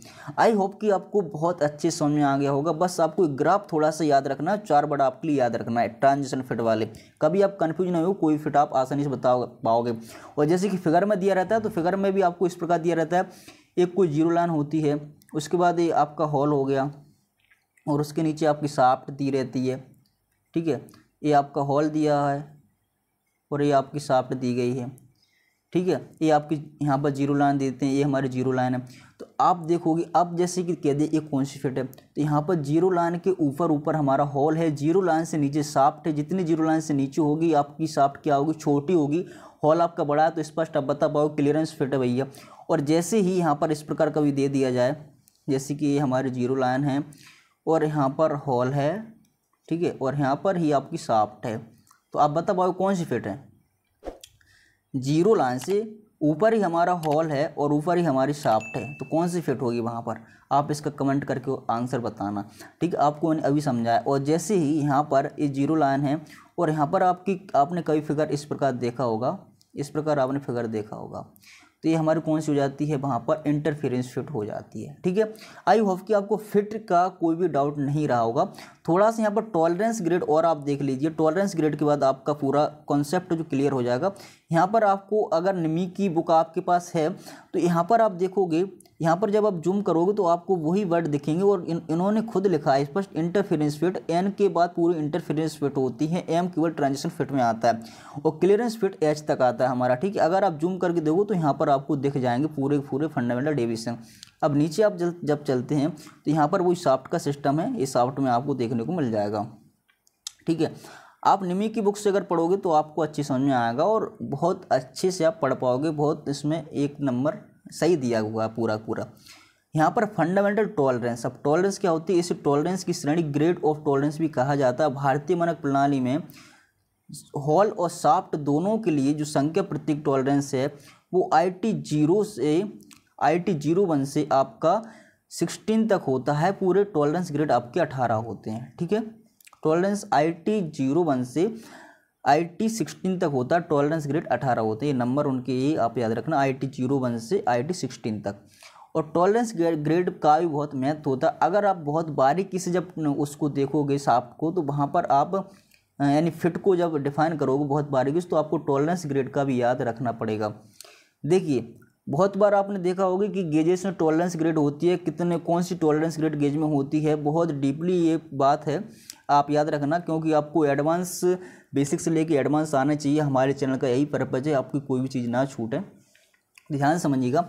[SPEAKER 1] आई होप कि आपको बहुत अच्छे समझ में आ गया होगा बस आपको ग्राफ थोड़ा सा याद रखना चार बड़ा आपके लिए याद रखना है ट्रांजिशन फिट वाले कभी आप कन्फ्यूज नहीं हो कोई फिट आप आसानी से बता पाओगे और जैसे कि फिगर में दिया रहता है तो फिगर में भी आपको इस प्रकार दिया रहता है एक कोई जीरो लाइन होती है उसके बाद ये आपका हॉल हो गया और उसके नीचे आपकी साफ्ट दी रहती है ठीक है ये आपका हॉल दिया है और ये आपकी साफ्ट दी गई है ठीक है ये आपकी यहाँ पर जीरो लाइन देते हैं ये हमारी जीरो लाइन है तो आप देखोगे अब जैसे कि कह दें ये कौन सी फिट है तो यहाँ पर जीरो लाइन के ऊपर ऊपर हमारा हॉल है जीरो लाइन से नीचे साफ्ट है जितनी जीरो लाइन से नीचे होगी आपकी साफ्ट क्या होगी छोटी होगी हॉल आपका बड़ा है तो स्पष्ट आप बता पाओ क्लियरेंस फिट है भैया और जैसे ही यहाँ पर इस प्रकार का भी दे दिया जाए जैसे कि ये हमारे जीरो लाइन है और यहाँ पर हॉल है ठीक है और यहाँ पर ही आपकी साफ्ट है तो आप बता पाओ कौन सी फिट है जीरो लाइन से ऊपर ही हमारा हॉल है और ऊपर ही हमारी साफ्ट है तो कौन सी फिट होगी वहाँ पर आप इसका कमेंट करके आंसर बताना ठीक है आपको मैंने अभी समझाया और जैसे ही यहाँ पर ये जीरो लाइन है और यहाँ पर आपकी आपने कभी फिगर इस प्रकार देखा होगा इस प्रकार आपने फिगर देखा होगा तो ये हमारी कौन सी हो जाती है वहाँ पर इंटरफेरेंस फिट हो जाती है ठीक है आई होप कि आपको फिट का कोई भी डाउट नहीं रहा होगा थोड़ा सा यहाँ पर टॉलरेंस ग्रेड और आप देख लीजिए टॉलरेंस ग्रेड के बाद आपका पूरा कॉन्सेप्ट जो क्लियर हो जाएगा यहाँ पर आपको अगर निमी की बुक आपके पास है तो यहाँ पर आप देखोगे यहाँ पर जब आप जूम करोगे तो आपको वही वर्ड दिखेंगे और इन, इन्होंने खुद लिखा है स्पष्ट इंटरफेरेंस फिट एन के बाद पूरी इंटरफेरेंस फिट होती है एम केवल ट्रांजेक्शन फिट में आता है और क्लियरेंस फिट एच तक आता है हमारा ठीक है अगर आप जूम करके देखो तो यहाँ पर आपको दिख जाएंगे पूरे पूरे फंडामेंटल डिविजन अब नीचे आप जल, जब चलते हैं तो यहाँ पर वो साफ्ट का सिस्टम है इस साफ्ट में आपको देखने को मिल जाएगा ठीक है आप निमी की बुक से अगर पढ़ोगे तो आपको अच्छी समझ में आएगा और बहुत अच्छे से आप पढ़ पाओगे बहुत इसमें एक नंबर सही दिया हुआ पूरा पूरा यहाँ पर फंडामेंटल टॉलरेंस अब टॉलरेंस क्या होती है इस टॉलरेंस की श्रेणी ग्रेड ऑफ टॉलरेंस भी कहा जाता है भारतीय मानक प्रणाली में हॉल और साफ्ट दोनों के लिए जो संख्या प्रतीक टॉलरेंस है वो आई टी जीरो से आई टी जीरो वन से आपका सिक्सटीन तक होता है पूरे टॉलरेंस ग्रेड आपके अठारह होते हैं ठीक है tolerance I T zero one से आई टी सिक्सटीन तक होता है टॉलरेंस ग्रेड अठारह होता है ये नंबर उनके ये आप याद रखना आई टी जीरो वन से आई टी सिक्सटीन तक और टॉलरेंस ग्रेड का भी बहुत महत्व होता है अगर आप बहुत बारीकी से जब उसको देखोगे साफ को तो वहाँ पर आप यानी फिट को जब डिफाइन करोगे बहुत बारीकी से तो आपको टॉलरेंस ग्रेड का भी याद रखना पड़ेगा देखिए बहुत बार आपने देखा होगा कि गेजेस में टॉलरेंस ग्रेड होती है कितने कौन सी टॉलरेंस ग्रेड गेज में होती है बहुत डीपली ये बात है आप याद रखना क्योंकि आपको एडवांस बेसिक से लेके एडवांस आना चाहिए हमारे चैनल का यही पर्पज़ है आपकी कोई भी चीज़ ना छूटे ध्यान समझिएगा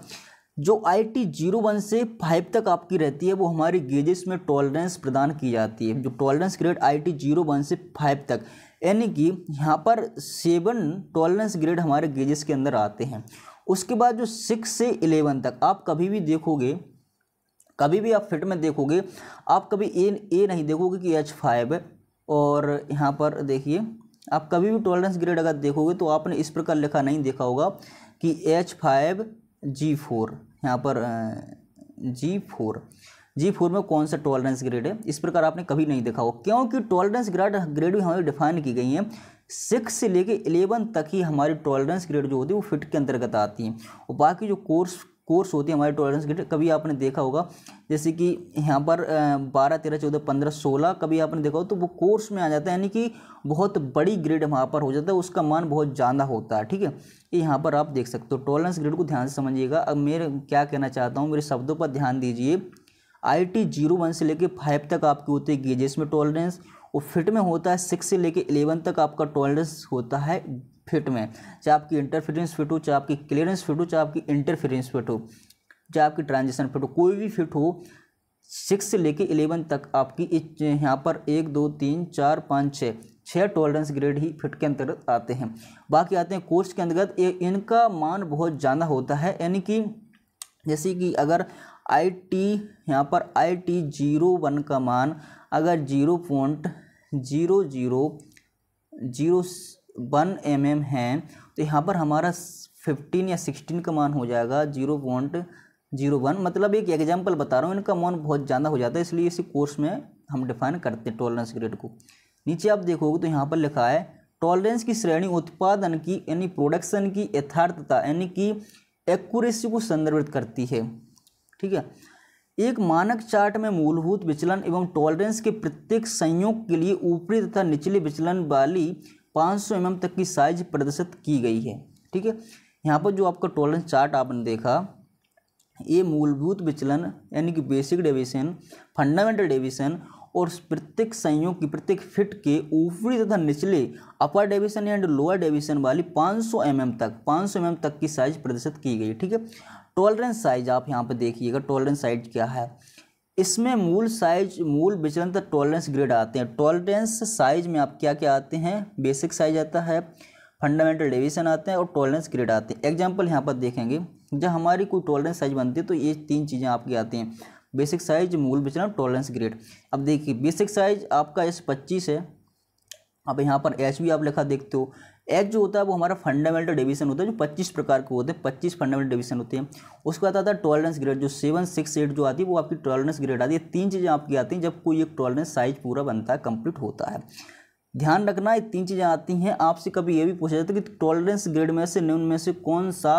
[SPEAKER 1] जो आई टी जीरो वन से फाइव तक आपकी रहती है वो हमारे गेजेस में टॉलरेंस प्रदान की जाती है जो tolerance grade I T zero one से फाइव तक यानी कि यहाँ पर सेवन टॉलरेंस ग्रेड हमारे गेजेस के अंदर आते हैं उसके बाद जो सिक्स से इलेवन तक आप कभी भी देखोगे कभी भी आप फिट में देखोगे आप कभी ए ए नहीं देखोगे कि एच फाइव है और यहाँ पर देखिए आप कभी भी टॉलरेंस ग्रेड अगर देखोगे तो आपने इस प्रकार लिखा नहीं देखा होगा कि एच फाइव जी फोर यहाँ पर जी फोर जी फोर में कौन सा टॉलरेंस ग्रेड है इस प्रकार आपने कभी नहीं देखा हो क्योंकि टॉलरेंस ग्रेड ग्रेड भी हमारी डिफाइन की गई है सिक्स से लेके एलेवन तक ही हमारी टॉलरेंस ग्रेड जो होती है वो फिट के अंतर्गत आती हैं और बाकी जो कोर्स कोर्स होती है हमारी टॉलरेंस ग्रेड कभी आपने देखा होगा जैसे कि यहाँ पर बारह तेरह चौदह पंद्रह सोलह कभी आपने देखा हो तो वो कोर्स में आ जाता है यानी कि बहुत बड़ी ग्रेड वहाँ पर हो जाता है उसका मान बहुत ज़्यादा होता है ठीक है यहाँ पर आप देख सकते हो टॉलरेंस ग्रेड को ध्यान से समझिएगा अब मेरे क्या कहना चाहता हूँ मेरे शब्दों पर ध्यान दीजिए आई टी जीरो वन से लेकर फाइव तक आपकी होती है गेजेस में टॉलरेंस वो फिट में होता है सिक्स से लेके इलेवन तक आपका टॉलरेंस होता है फिट में चाहे आपकी इंटरफेरेंस फिट हो चाहे आपकी क्लियरेंस फिट हो चाहे आपकी इंटरफेरेंस फिट हो चाहे आपकी ट्रांजेक्शन फिट हो कोई भी फिट हो सिक्स से लेके इलेवन तक आपकी यहाँ पर एक दो तीन चार पाँच छः छः टॉलरेंस ग्रेड ही फिट के अंतर्गत आते हैं बाकी आते हैं कोर्स के अंतर्गत इनका मान बहुत ज़्यादा होता है यानी कि जैसे कि अगर आई टी यहाँ पर आई टी जीरो वन का मान अगर zero point zero zero zero one M M है तो यहाँ पर हमारा फिफ्टीन या सिक्सटीन का मान हो जाएगा जीरो पॉइंट जीरो वन मतलब एक एग्जाम्पल बता रहा हूँ इनका मान बहुत ज़्यादा हो जाता है इसलिए इसी कोर्स में हम डिफाइन करते हैं टॉलरेंस ग्रेड को नीचे आप देखोगे तो यहाँ पर लिखा है टॉलरेंस की श्रेणी उत्पादन की यानी प्रोडक्शन की यथार्थता यानी कि एक्यूरेसी को संदर्भित करती है ठीक है एक मानक चार्ट में मूलभूत विचलन एवं टॉलरेंस के प्रत्येक संयोग के लिए ऊपरी तथा निचले विचलन वाली 500 सौ mm तक की साइज प्रदर्शित की गई है ठीक है यहाँ पर जो आपका टॉलरेंस चार्ट आपने देखा ये मूलभूत विचलन यानी कि बेसिक डेविशन फंडामेंटल डेविशन और प्रत्येक संयोग की प्रत्येक फिट के ऊपरी तथा निचले upper deviation and lower deviation वाली 500 सौ mm तक 500 सौ mm तक की साइज प्रदर्शित की गई ठीक है टॉलरेंस साइज आप यहाँ पर देखिएगा टॉलरेंस साइज क्या है इसमें मूल साइज मूल विचलन तक टॉलरेंस ग्रेड आते हैं टॉलरेंस साइज में आप क्या क्या आते हैं बेसिक साइज आता है फंडामेंटल डेविएशन आते हैं और टॉलरेंस ग्रेड आते हैं एग्जाम्पल यहाँ पर देखेंगे जब हमारी कोई टॉलरेंस साइज बनती है तो ये तीन चीज़ें आपकी आती हैं बेसिक साइज मूल विचलन टॉलरेंस ग्रेड अब देखिए बेसिक साइज आपका एस पच्चीस है अब यहाँ पर एच भी आप लिखा देखते हो एक जो होता है वो हमारा फंडामेंटल डिवीज़न होता है जो पच्चीस प्रकार के होते हैं पच्चीस फंडामेंटल डिवीज़न होते हैं उसके बाद आता है टॉलरेंस ग्रेड जो सेवन सिक्स एट जो आती है वो आपकी टॉलरेंस ग्रेड आती है तीन चीज़ें आपकी आती हैं जब कोई एक टॉलरेंस साइज पूरा बनता है कंप्लीट होता है ध्यान रखना ये तीन चीज़ें आती हैं आपसे कभी ये भी पूछा जाता है कि टॉलरेंस ग्रेड में से निम्न में से कौन सा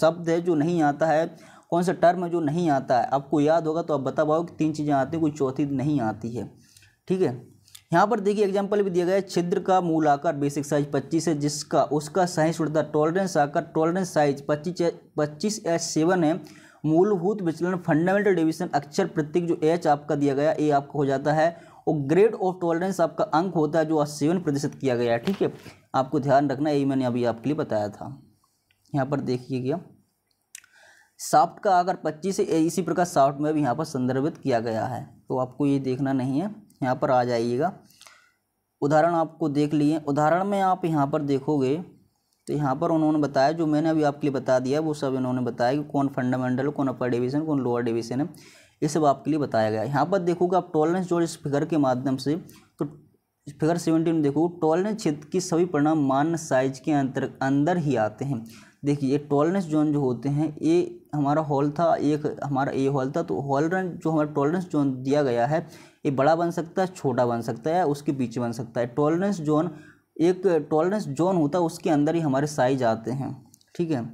[SPEAKER 1] शब्द है जो नहीं आता है कौन सा टर्म है जो नहीं आता है आपको याद होगा तो आप बता पाओ कि तीन चीज़ें आती हैं कोई चौथी नहीं आती है ठीक है यहाँ पर देखिए एग्जाम्पल भी दिया गया है छिद्र का मूल आकार बेसिक साइज पच्चीस है जिसका उसका सहिष्णुता टॉलरेंस आकार टॉलरेंस साइज पच्चीस पच्चीस एच सेवन है मूलभूत विचलन फंडामेंटल डिविजन अक्षर प्रतीक जो एच आपका दिया गया ए आपका हो जाता है और ग्रेड ऑफ टॉलरेंस आपका अंक होता है जो सेवन प्रतिशत किया गया है ठीक है आपको ध्यान रखना यही मैंने अभी आपके लिए बताया था यहाँ पर देखिए क्या साफ्ट का आकार 25 है इसी प्रकार साफ्ट में भी यहाँ पर संदर्भित किया गया है तो आपको ये देखना नहीं है यहाँ पर आ जाइएगा उदाहरण आपको देख लिए उदाहरण में आप यहाँ पर देखोगे तो यहाँ पर उन्होंने बताया जो मैंने अभी आपके लिए बता दिया वो सब इन्होंने बताया कि कौन फंडामेंटल कौन अपर डिवीज़न कौन लोअर डिवीज़न है ये सब आपके लिए बताया गया यहाँ पर देखोगे आप टॉलरेंस जो इस फिगर के माध्यम से तो फिगर सेवेंटीन में देखोगे टॉलरेंस क्षेत्र की सभी परिणाम मान्य साइज के अंतर अंदर ही आते हैं देखिए ये टॉलरेंस जोन जो होते हैं ये हमारा हॉल था एक हमारा ए हॉल था तो हॉलरेंट जो हमारा टॉलरेंस जोन दिया गया है ये बड़ा बन सकता है छोटा बन सकता है उसके पीछे बन सकता है टॉलरेंस जोन एक टॉलरेंस जोन होता है उसके अंदर ही हमारे साइज आते हैं ठीक है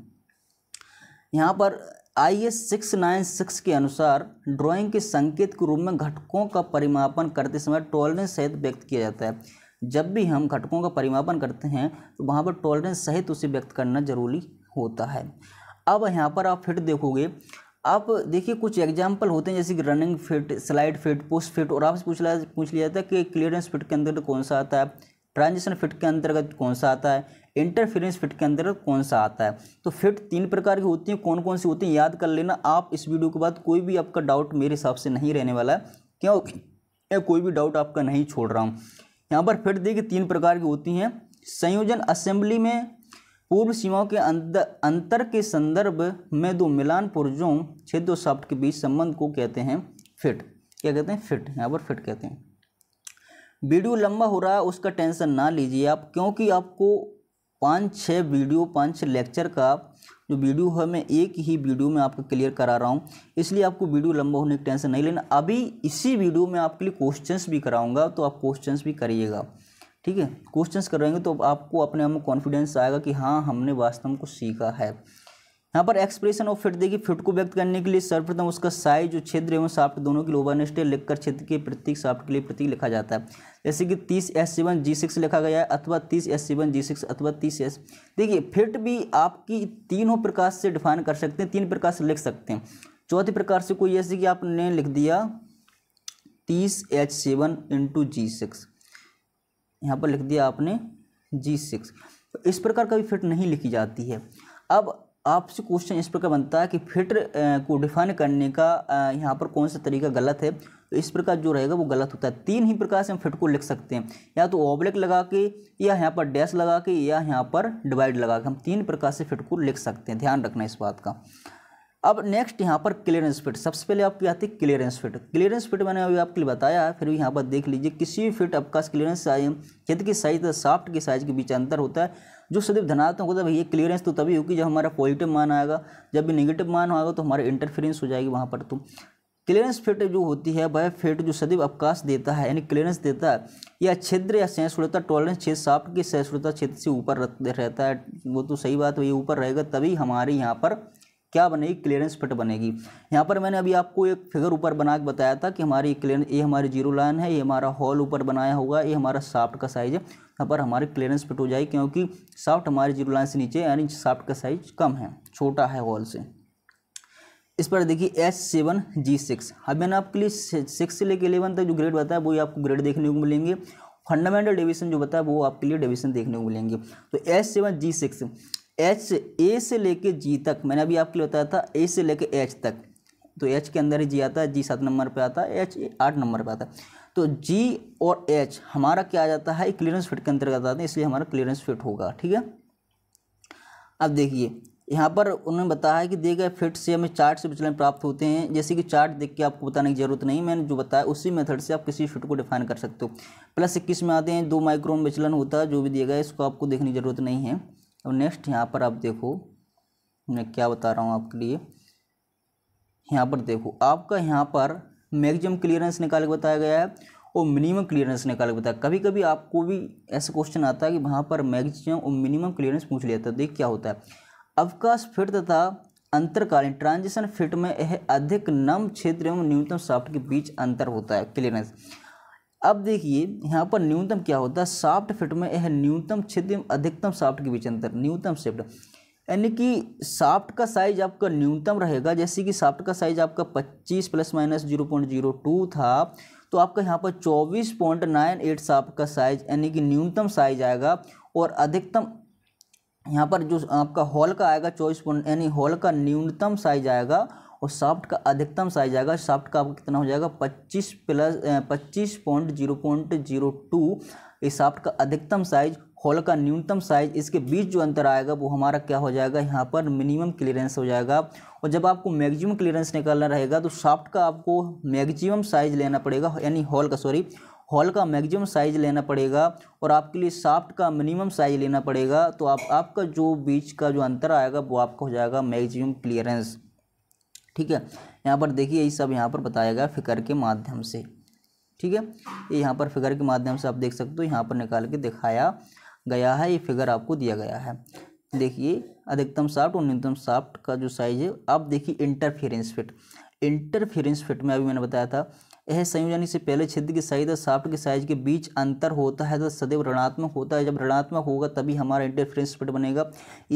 [SPEAKER 1] यहाँ पर I S six nine six के अनुसार ड्राइंग के संकेत के रूप में घटकों का परिमापन करते समय टॉलरेंस सहित व्यक्त किया जाता है जब भी हम घटकों का परिमापन करते हैं तो वहाँ पर टॉलरेंस सहित उसे व्यक्त करना जरूरी होता है अब यहाँ पर आप फिर देखोगे आप देखिए कुछ एग्जाम्पल होते हैं जैसे कि running fit slide fit post fit और आपसे पूछ लिया पूछ लिया जाता है कि क्लियरेंस फिट के अंदर कौन सा आता है ट्रांजिशन फिट के अंतर्गत कौन सा आता है इंटरफेरेंस फिट के अंदर कौन सा आता है तो फिट तीन प्रकार की होती हैं कौन कौन सी होती हैं याद कर लेना आप इस वीडियो के बाद कोई भी आपका डाउट मेरे हिसाब से नहीं रहने वाला है क्यों मैं कोई भी डाउट आपका नहीं छोड़ रहा हूँ यहाँ पर फिट देखिए तीन प्रकार की होती हैं संयोजन असेंबली में पूर्व सीमाओं के अंतर अंतर के संदर्भ में दो मिलान पुर्जों छिद्र शाफ्ट के बीच संबंध को कहते हैं फिट क्या कहते हैं फिट यहाँ पर फिट कहते हैं वीडियो लंबा हो रहा है उसका टेंशन ना लीजिए आप क्योंकि आपको पाँच छः वीडियो पाँच छः लेक्चर का जो वीडियो है मैं एक ही वीडियो में आपको क्लियर करा रहा हूँ इसलिए आपको वीडियो लंबा होने की टेंशन नहीं लेना अभी इसी वीडियो में आपके लिए क्वेश्चंस भी कराऊंगा तो आप क्वेश्चंस भी करिएगा ठीक है क्वेश्चंस करवाएंगे तो आपको अपने आप में कॉन्फिडेंस आएगा कि हाँ हमने वास्तव में कुछ सीखा है यहाँ पर एक्सप्रेशन ऑफ फिट देखिए फिट को व्यक्त करने के लिए सर्वप्रथम उसका साइज जो क्षेत्र एवं साफ्ट दोनों के लिए लिखकर क्षेत्र के प्रतीक साफ्ट के लिए प्रतीक लिखा जाता है जैसे कि तीस एस सेवन जी सिक्स लिखा गया है अथवा तीस एस सेवन जी सिक्स अथवा तीस एस देखिए फिट भी आपकी तीनों प्रकार से डिफाइन कर सकते हैं तीन प्रकार से लिख सकते हैं चौथे प्रकार से कोई ऐसे कि आपने लिख दिया तीस H seven into G six यहाँ पर लिख दिया आपने जी सिक्स तो इस प्रकार कभी फिट नहीं लिखी जाती है अब आपसे क्वेश्चन इस प्रकार बनता है कि फिट को डिफाइन करने का यहाँ पर कौन सा तरीका गलत है तो इस प्रकार जो रहेगा वो गलत होता है तीन ही प्रकार से हम फिट को लिख सकते हैं या तो ओब्लिक लगा के या यहाँ पर डैश लगा के या यहाँ पर डिवाइड लगा के हम तीन प्रकार से फिट को लिख सकते हैं ध्यान रखना इस बात का अब नेक्स्ट यहाँ पर क्लियरेंस फिट सबसे पहले आपकी आती है क्लियरेंस फिट क्लियरेंस फिट मैंने अभी आपके लिए बताया फिर भी यहाँ पर देख लीजिए किसी भी फिट आपका क्लियरेंस खेत की साइज तथा साफ्ट की साइज के बीच अंतर होता है जो सदैव धनात्मक होता है भैया क्लियरेंस तो तभी होगी जब हमारा पॉजिटिव मान आएगा जब भी निगेटिव मान आएगा तो हमारा इंटरफेरेंस हो जाएगी वहाँ पर तो क्लियरेंस फिट जो होती है वह फिट जो सदैव अवकाश देता है यानी क्लियरेंस देता है या छिद्र या सहसुड़ता टॉलरेंस छेद साफ्ट की सहसुड़ता क्षेत्र से ऊपर रहता है वो तो सही बात है ये ऊपर रहेगा तभी हमारे यहाँ पर क्या बनेगी क्लियरेंस फिट बनेगी यहाँ पर मैंने अभी आपको एक फिगर ऊपर बना के बताया था कि हमारी क्लियर ये हमारी जीरो लाइन है ये हमारा हॉल ऊपर बनाया होगा ये हमारा साफ्ट का साइज है यहाँ पर हमारी क्लियरेंस फिट हो जाएगी क्योंकि साफ्ट हमारे जीरो लाइन से नीचे यानी साफ्ट का साइज कम है छोटा है हॉल से इस पर देखिए एस सेवन जी सिक्स अब मैंने आपके लिए सिक्स से लेकर इलेवन तक जो ग्रेड बताया वो आपको ग्रेड देखने को मिलेंगे फंडामेंटल डिवीजन जो बताया वो आपके लिए डिवीजन देखने को मिलेंगे तो S seven G six H A से लेके जी तक मैंने अभी आपके लिए बताया था ए से लेके एच तक तो एच के अंदर ही जी आता है जी सात नंबर पे आता है एच आठ नंबर पे आता है तो जी और एच हमारा क्या आ जाता है क्लियरेंस फिट के अंतर्गत आता है इसलिए हमारा क्लियरेंस फिट होगा ठीक है अब देखिए यहाँ पर उन्होंने बताया है कि दिए गए फिट से हमें चार्ट से विचलन प्राप्त होते हैं जैसे कि चार्ट देख के आपको बताने की जरूरत नहीं मैंने जो बताया उसी मेथड से आप किसी फिट को डिफाइन कर सकते हो प्लस इक्कीस में आते हैं दो माइक्रोन विचलन होता है जो भी दिया गया इसको आपको देखने की जरूरत नहीं है अब तो नेक्स्ट यहाँ पर आप देखो मैं क्या बता रहा हूँ आपके लिए यहाँ पर देखो आपका यहाँ पर मैगजिम क्लियरेंस निकाल के बताया गया है और मिनिमम क्लियरेंस निकाल के बताया कभी कभी आपको भी ऐसा क्वेश्चन आता है कि वहाँ पर मैगजिम और मिनिमम क्लियरेंस पूछ लिया जाता है तो देख क्या होता है अवकाश फिट तथा अंतरकालीन ट्रांजिशन फिट में यह अधिक नम क्षेत्र एवं न्यूनतम शाफ्ट के बीच अंतर होता है क्लियरेंस अब देखिए यहाँ पर न्यूनतम क्या होता है साफ्ट फिट में यह न्यूनतम छिद अधिकतम साफ्ट के बीच अंतर न्यूनतम शिफ्ट यानी कि साफ्ट का साइज आपका न्यूनतम रहेगा जैसे कि साफ्ट का साइज आपका 25 plus minus zero point zero two था तो आपका यहाँ पर चौबीस पॉइंट नाइन एट साफ्ट का साइज यानी कि न्यूनतम साइज आएगा और अधिकतम यहाँ पर जो आपका हॉल का आएगा चौबीस पॉइंट यानी हॉल का न्यूनतम साइज आएगा और साफ्ट का अधिकतम साइज आएगा साफ्ट का आपका कितना हो जाएगा पच्चीस प्लस पच्चीस point zero point zero two इस साफ्ट का अधिकतम साइज हॉल का न्यूनतम साइज इसके बीच जो अंतर आएगा वो हमारा क्या हो जाएगा यहाँ पर मिनिमम क्लियरेंस हो जाएगा और जब आपको मैक्सिमम क्लियरेंस निकालना रहेगा तो शाफ्ट का आपको मैक्सिमम साइज लेना पड़ेगा यानी हॉल का सॉरी हॉल का मैक्सिमम साइज लेना पड़ेगा और आपके लिए साफ्ट का मिनिमम साइज लेना पड़ेगा तो आप आपका जो बीच का जो अंतर आएगा वो आपका हो जाएगा मैक्सिमम क्लियरेंस ठीक है यहाँ पर देखिए यही सब यहाँ पर बताया गया फिकर के माध्यम से ठीक है ये यहाँ पर फिगर के माध्यम से आप देख सकते हो यहाँ पर निकाल के दिखाया गया है ये फिगर आपको दिया गया है देखिए अधिकतम साफ्ट और न्यूनतम साफ्ट का जो साइज है आप देखिए इंटरफेरेंस फिट इंटरफेरेंस फिट में अभी मैंने बताया था यह संयोजन से पहले छिद्र के साइज और साफ्ट के साइज के बीच अंतर होता है तो सदैव ऋणात्मक होता है जब ऋणात्मक होगा तभी हमारा इंटरफेरेंस फिट बनेगा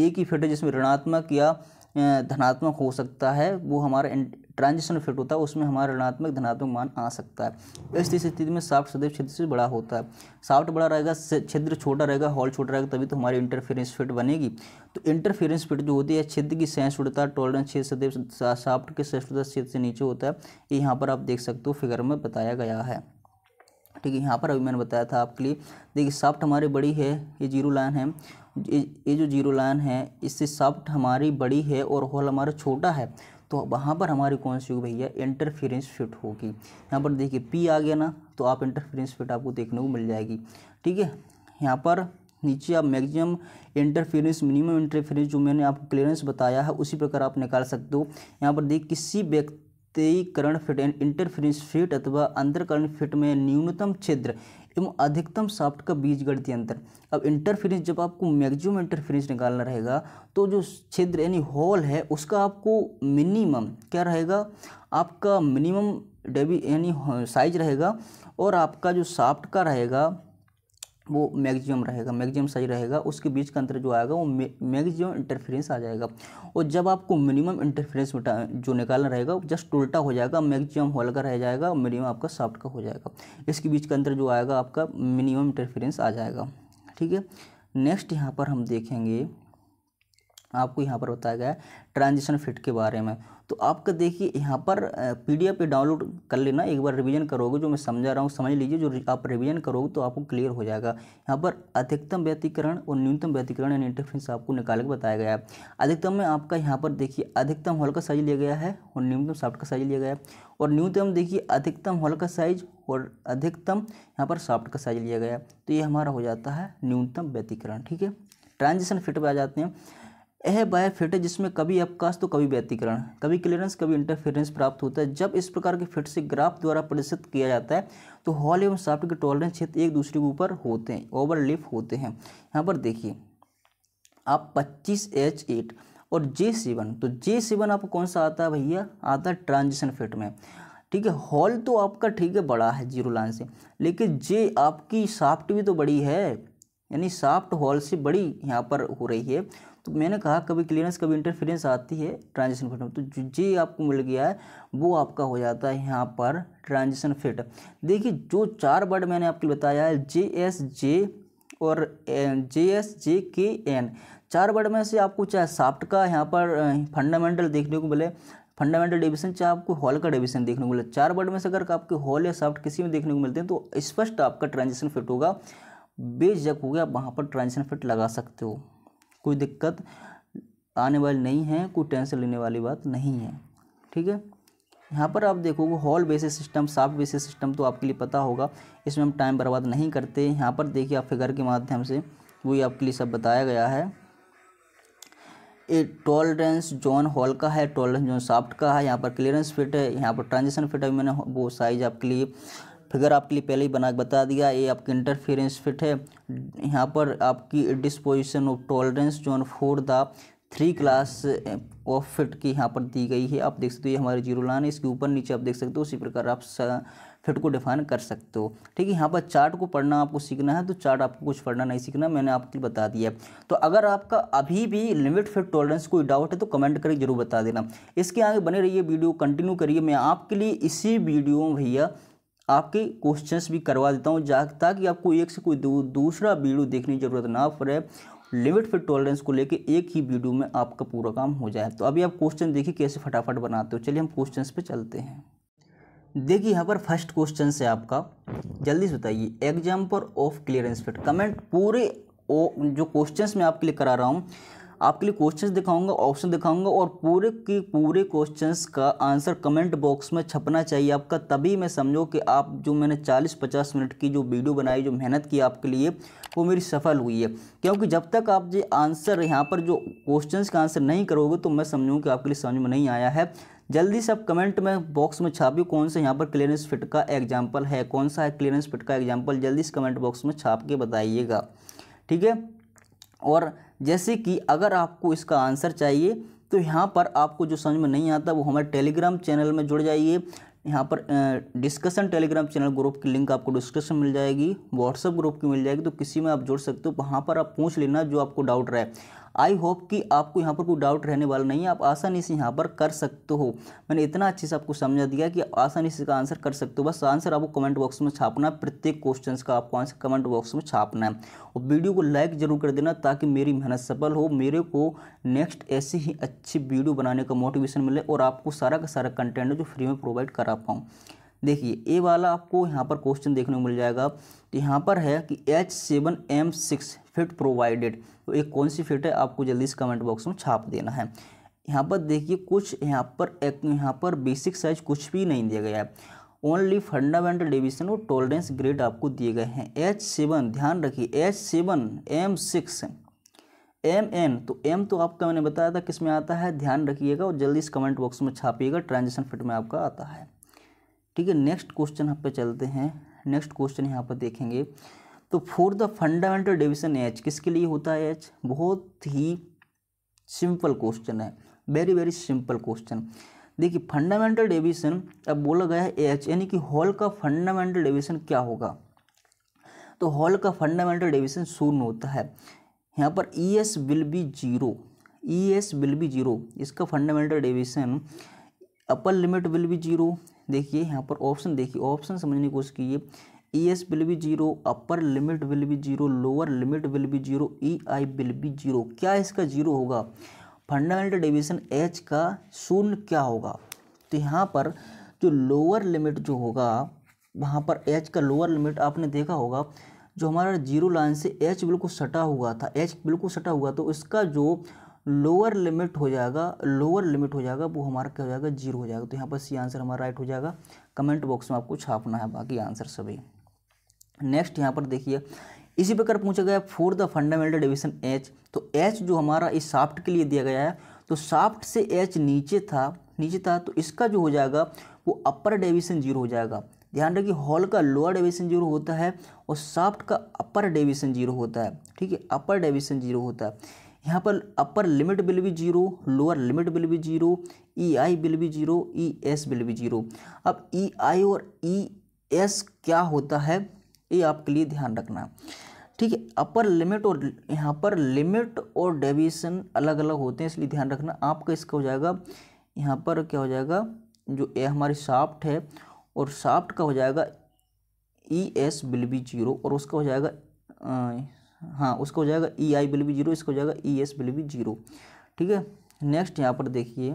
[SPEAKER 1] एक ही फिट है जिसमें ऋणात्मक या धनात्मक हो सकता है वो हमारा ट्रांजिशन फिट होता है उसमें हमारा ऋणात्मक धनात्मक मान आ सकता है तो इस स्थिति में साफ्ट सदैव छिद्र से बड़ा होता है साफ्ट बड़ा रहेगा छिद्र छोटा रहेगा हॉल छोटा रहेगा तभी तो हमारी इंटरफेरेंस फिट बनेगी तो इंटरफेरेंस फिट जो होती है छिद्र की सहिष्णुता टॉलरेंस छेद सदैव साफ्ट के सहिष्णुता छेद से नीचे होता है ये यहाँ पर आप देख सकते हो फिगर में बताया गया है ठीक है यहाँ पर अभी मैंने बताया था आपके लिए देखिए साफ्ट हमारी बड़ी है ये जीरो लाइन है ये जो जीरो लाइन है इससे सॉफ्ट हमारी बड़ी है और होल हमारा छोटा है तो वहाँ पर हमारी कौन सी होगी भैया इंटरफेरेंस फिट होगी यहाँ पर देखिए पी आ गया ना तो आप इंटरफेरेंस फिट आपको देखने को मिल जाएगी ठीक है यहाँ पर नीचे आप मैक्सिमम इंटरफेरेंस मिनिमम इंटरफेरेंस जो मैंने आपको क्लियरेंस बताया है उसी प्रकार आप निकाल सकते हो यहाँ पर देखिए किसी व्यक्ति फिट इंटरफेरेंस फिट अथवा अंतरकरण फिट में न्यूनतम छिद्र एवं अधिकतम शाफ्ट का गणती अंतर अब इंटरफेरेंस जब आपको मैक्सिमम इंटरफेरेंस निकालना रहेगा तो जो छिद्र यानी होल है उसका आपको मिनिमम क्या रहेगा आपका मिनिमम डेबी यानी साइज रहेगा और आपका जो साफ्ट का रहेगा वो मैक्सिमम रहेगा मैक्सिमम साइज रहेगा उसके बीच का अंतर जो आएगा वो मैक्सिमम इंटरफेरेंस आ जाएगा और जब आपको मिनिमम इंटरफेरेंस जो निकालना रहेगा जस्ट उल्टा हो जाएगा मैक्सिमम हॉल का रह जाएगा मिनिमम आपका सॉफ्ट का हो जाएगा इसके बीच का अंतर जो आएगा आपका मिनिमम इंटरफेरेंस आ जाएगा ठीक है नेक्स्ट यहाँ पर हम देखेंगे आपको यहाँ पर बताया गया है ट्रांजिशन फिट के बारे में तो आपका देखिए यहाँ पर पीडीएफ पे डाउनलोड कर लेना एक बार रिवीजन करोगे जो मैं समझा रहा हूँ समझ लीजिए जो आप रिवीजन करोगे तो आपको क्लियर हो जाएगा यहाँ पर अधिकतम व्यतिकरण और न्यूनतम व्यतिकरण यानी इंटरफेंस आपको निकाल के बताया गया है अधिकतम में आपका यहाँ पर देखिए अधिकतम हॉल का साइज लिया गया है और न्यूनतम साफ्ट का साइज लिया गया है और न्यूनतम देखिए अधिकतम हॉल का साइज और अधिकतम यहाँ पर साफ्ट का साइज लिया गया तो ये हमारा हो जाता है न्यूनतम व्यतिकरण ठीक है ट्रांजिशन फिट पर आ जाते हैं यह फिट है जिसमें कभी अपकाश तो कभी व्यतिकरण कभी क्लियरेंस कभी इंटरफेरेंस प्राप्त होता है जब इस प्रकार के फिट से ग्राफ द्वारा प्रदर्शित किया जाता है तो हॉल एवं साफ्ट के टॉलरेंस क्षेत्र एक दूसरे के ऊपर होते हैं ओवरलिप होते हैं यहाँ पर देखिए आप पच्चीस एच एट और जे सेवन तो जे सेवन आपको कौन सा आता है भैया आता है ट्रांजिशन फिट में ठीक है हॉल तो आपका ठीक है बड़ा है जीरो लाइन से लेकिन जे आपकी साफ्ट भी तो बड़ी है यानी साफ्ट हॉल से बड़ी यहाँ पर हो रही है तो मैंने कहा कभी क्लियरेंस कभी इंटरफेरेंस आती है ट्रांजिशन फिट में तो जे आपको मिल गया है वो आपका हो जाता है यहाँ पर ट्रांजिशन फिट देखिए जो चार वर्ड मैंने आपको बताया है जे एस जे और जे एस जे के एन चार वर्ड में से आपको चाहे साफ्ट का यहाँ पर फंडामेंटल देखने को मिले फंडामेंटल डिविजन चाहे आपको हॉल का डिविजन देखने को मिले चार वर्ड में से अगर आपके हॉल या साफ्ट किसी में देखने को मिलते हैं तो स्पष्ट आपका ट्रांजिशन फिट होगा बेझक हो गया वहाँ पर ट्रांजिशन फिट लगा सकते हो कोई दिक्कत आने वाली नहीं है कोई टेंशन लेने वाली बात नहीं है ठीक है यहाँ पर आप देखोगे hole basis system shaft basis system तो आपके लिए पता होगा इसमें हम टाइम बर्बाद नहीं करते यहाँ पर देखिए आप फिगर के माध्यम से वही आपके लिए सब बताया गया है ये टॉलरेंस जोन हॉल का है टॉलरेंस जोन साफ्ट का है यहाँ पर क्लियरेंस फिट है यहाँ पर ट्रांजिशन फिट है मैंने वो साइज आपके लिए फिगर आपके लिए पहले ही बना बता दिया ये आपकी इंटरफेरेंस फिट है यहाँ पर आपकी disposition of tolerance zone for the three class of fit की यहाँ पर दी गई है आप देख सकते हो ये हमारे जीरो लाइन है इसके ऊपर नीचे आप देख सकते हो उसी प्रकार आप फिट को डिफाइन कर सकते हो ठीक है यहाँ पर चार्ट को पढ़ना आपको सीखना है तो चार्ट आपको कुछ पढ़ना नहीं सीखना मैंने आपके लिए बता दिया तो अगर आपका अभी भी लिमिट फिट टॉलरेंस कोई डाउट है तो कमेंट करके जरूर बता देना इसके आगे बने रहिए वीडियो कंटिन्यू करिए मैं आपके लिए इसी वीडियो में भैया आपके क्वेश्चंस भी करवा देता हूँ जा ताकि आपको एक से कोई दूसरा वीडियो देखने की ज़रूरत ना पड़े लिमिट फिट टॉलरेंस को लेके एक ही वीडियो में आपका पूरा काम हो जाए तो अभी आप क्वेश्चन देखिए कैसे फटाफट बनाते हो चलिए हम क्वेश्चन पर चलते हैं देखिए यहाँ पर फर्स्ट क्वेश्चन है आपका जल्दी से बताइए example of clearance fit comment पूरे ओ, जो क्वेश्चंस मैं आपके लिए करा रहा हूँ आपके लिए क्वेश्चंस दिखाऊंगा ऑप्शन दिखाऊंगा और पूरे के पूरे क्वेश्चंस का आंसर कमेंट बॉक्स में छपना चाहिए आपका तभी मैं समझो कि आप जो मैंने 40-50 मिनट की जो वीडियो बनाई जो मेहनत की आपके लिए वो मेरी सफल हुई है क्योंकि जब तक आप जो आंसर यहाँ पर जो क्वेश्चन का आंसर नहीं करोगे तो मैं समझूँ कि आपके लिए समझ में नहीं आया है जल्दी से आप कमेंट में बॉक्स में छापिए कौन सा यहाँ पर क्लियरेंस फिट का एग्जाम्पल है कौन सा है क्लियरेंस फिट का एग्जाम्पल जल्दी से कमेंट बॉक्स में छाप के बताइएगा ठीक है और जैसे कि अगर आपको इसका आंसर चाहिए तो यहाँ पर आपको जो समझ में नहीं आता वो हमारे टेलीग्राम चैनल में जुड़ जाइए यहाँ पर डिस्कशन टेलीग्राम चैनल ग्रुप की लिंक आपको डिस्क्रिप्शन मिल जाएगी व्हाट्सअप ग्रुप की मिल जाएगी तो किसी में आप जुड़ सकते हो वहाँ पर आप पूछ लेना जो आपको डाउट रहे आई होप कि आपको यहाँ पर कोई डाउट रहने वाला नहीं है आप आसानी से यहाँ पर कर सकते हो मैंने इतना अच्छे से आपको समझा दिया कि आसानी से इसका आंसर कर सकते हो बस आंसर आपको कमेंट बॉक्स में छापना है प्रत्येक क्वेश्चन का आपको आंसर कमेंट बॉक्स में छापना है और वीडियो को लाइक जरूर कर देना ताकि मेरी मेहनत सफल हो मेरे को नेक्स्ट ऐसी ही अच्छी वीडियो बनाने का मोटिवेशन मिले और आपको सारा का सारा कंटेंट जो फ्री में प्रोवाइड करा पाऊँ देखिए ए वाला आपको यहाँ पर क्वेश्चन देखने को मिल जाएगा तो यहाँ पर है कि H seven M six fit provided तो एक कौन सी फिट है आपको जल्दी से कमेंट बॉक्स में छाप देना है यहाँ पर देखिए कुछ यहाँ पर एक यहाँ पर बेसिक साइज कुछ भी नहीं दिया गया है ओनली फंडामेंटल डिविजन और टॉलरेंस ग्रेड आपको दिए गए हैं एच सेवन ध्यान रखिए H seven M six M N तो एम तो आपका मैंने बताया था किस में आता है ध्यान रखिएगा और जल्दी इस कमेंट बॉक्स में छापिएगा ट्रांजेक्शन फिट में आपका आता है ठीक है नेक्स्ट क्वेश्चन यहाँ पर चलते हैं नेक्स्ट क्वेश्चन यहाँ पर देखेंगे तो for the fundamental division H किसके लिए होता है एच बहुत ही सिंपल क्वेश्चन है वेरी वेरी सिंपल क्वेश्चन देखिए फंडामेंटल डिविजन अब बोला गया है एच यानी कि हॉल का फंडामेंटल डिविजन क्या होगा तो हॉल का फंडामेंटल डिविजन शून्य होता है यहाँ पर E S will be zero E S will be zero इसका fundamental division upper limit will be zero देखिए यहाँ पर ऑप्शन देखिए ऑप्शन समझने की कोशिश कीजिए E S will be zero upper limit will be zero lower limit will be zero E I will be zero क्या इसका जीरो होगा फंडामेंटल डिविजन एच का शून्य क्या होगा तो यहाँ पर जो लोअर लिमिट जो होगा वहाँ पर एच का लोअर लिमिट आपने देखा होगा जो हमारा जीरो लाइन से एच बिल्कुल सटा हुआ था एच बिल्कुल सटा हुआ तो इसका जो लोअर लिमिट हो जाएगा लोअर लिमिट हो जाएगा वो हमारा क्या हो जाएगा जीरो हो जाएगा तो यहाँ पर सी आंसर हमारा राइट हो जाएगा कमेंट बॉक्स में आपको छापना है बाकी आंसर सभी नेक्स्ट यहाँ पर देखिए इसी प्रकार पूछा गया for the fundamental division H तो एच जो हमारा इस साफ्ट के लिए दिया गया है तो साफ्ट से एच नीचे था नीचे था तो इसका जो हो जाएगा वो अपर डिविशन जीरो हो जाएगा ध्यान रखिए हॉल का लोअर डिविजन जीरो होता है और साफ्ट का अपर डेविशन जीरो होता है ठीक है अपर डेविशन जीरो होता है यहाँ पर upper limit will be zero lower limit will be zero E I will be zero E S will be zero अब ई e आई और ई e एस क्या होता है ये आपके लिए ध्यान रखना ठीक है अपर लिमिट और यहाँ पर लिमिट और डेविएशन अलग अलग होते हैं इसलिए ध्यान रखना आपका इसका हो जाएगा यहाँ पर क्या हो जाएगा जो ए हमारी साफ्ट है और साफ्ट का हो जाएगा E S will be zero और उसका हो जाएगा आ, हाँ उसका हो जाएगा E I will be zero इसका हो जाएगा E S will be zero ठीक है नेक्स्ट यहाँ पर देखिए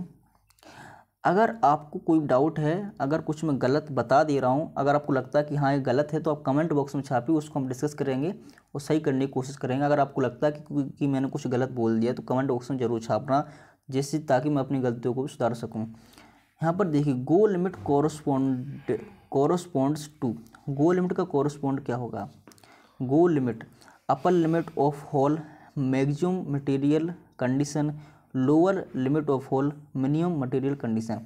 [SPEAKER 1] अगर आपको कोई डाउट है अगर कुछ मैं गलत बता दे रहा हूँ अगर आपको लगता है कि हाँ ये गलत है तो आप कमेंट बॉक्स में छापिए उसको हम डिस्कस करेंगे और सही करने की कोशिश करेंगे अगर आपको लगता है कि, कि मैंने कुछ गलत बोल दिया तो कमेंट बॉक्स में ज़रूर छापना जिससे ताकि मैं अपनी गलतियों को भी सुधार सकूँ यहाँ पर देखिए go limit correspond corresponds to go limit का कॉरस्पॉन्ड क्या होगा go limit upper limit of hole maximum material condition lower limit of hole minimum material condition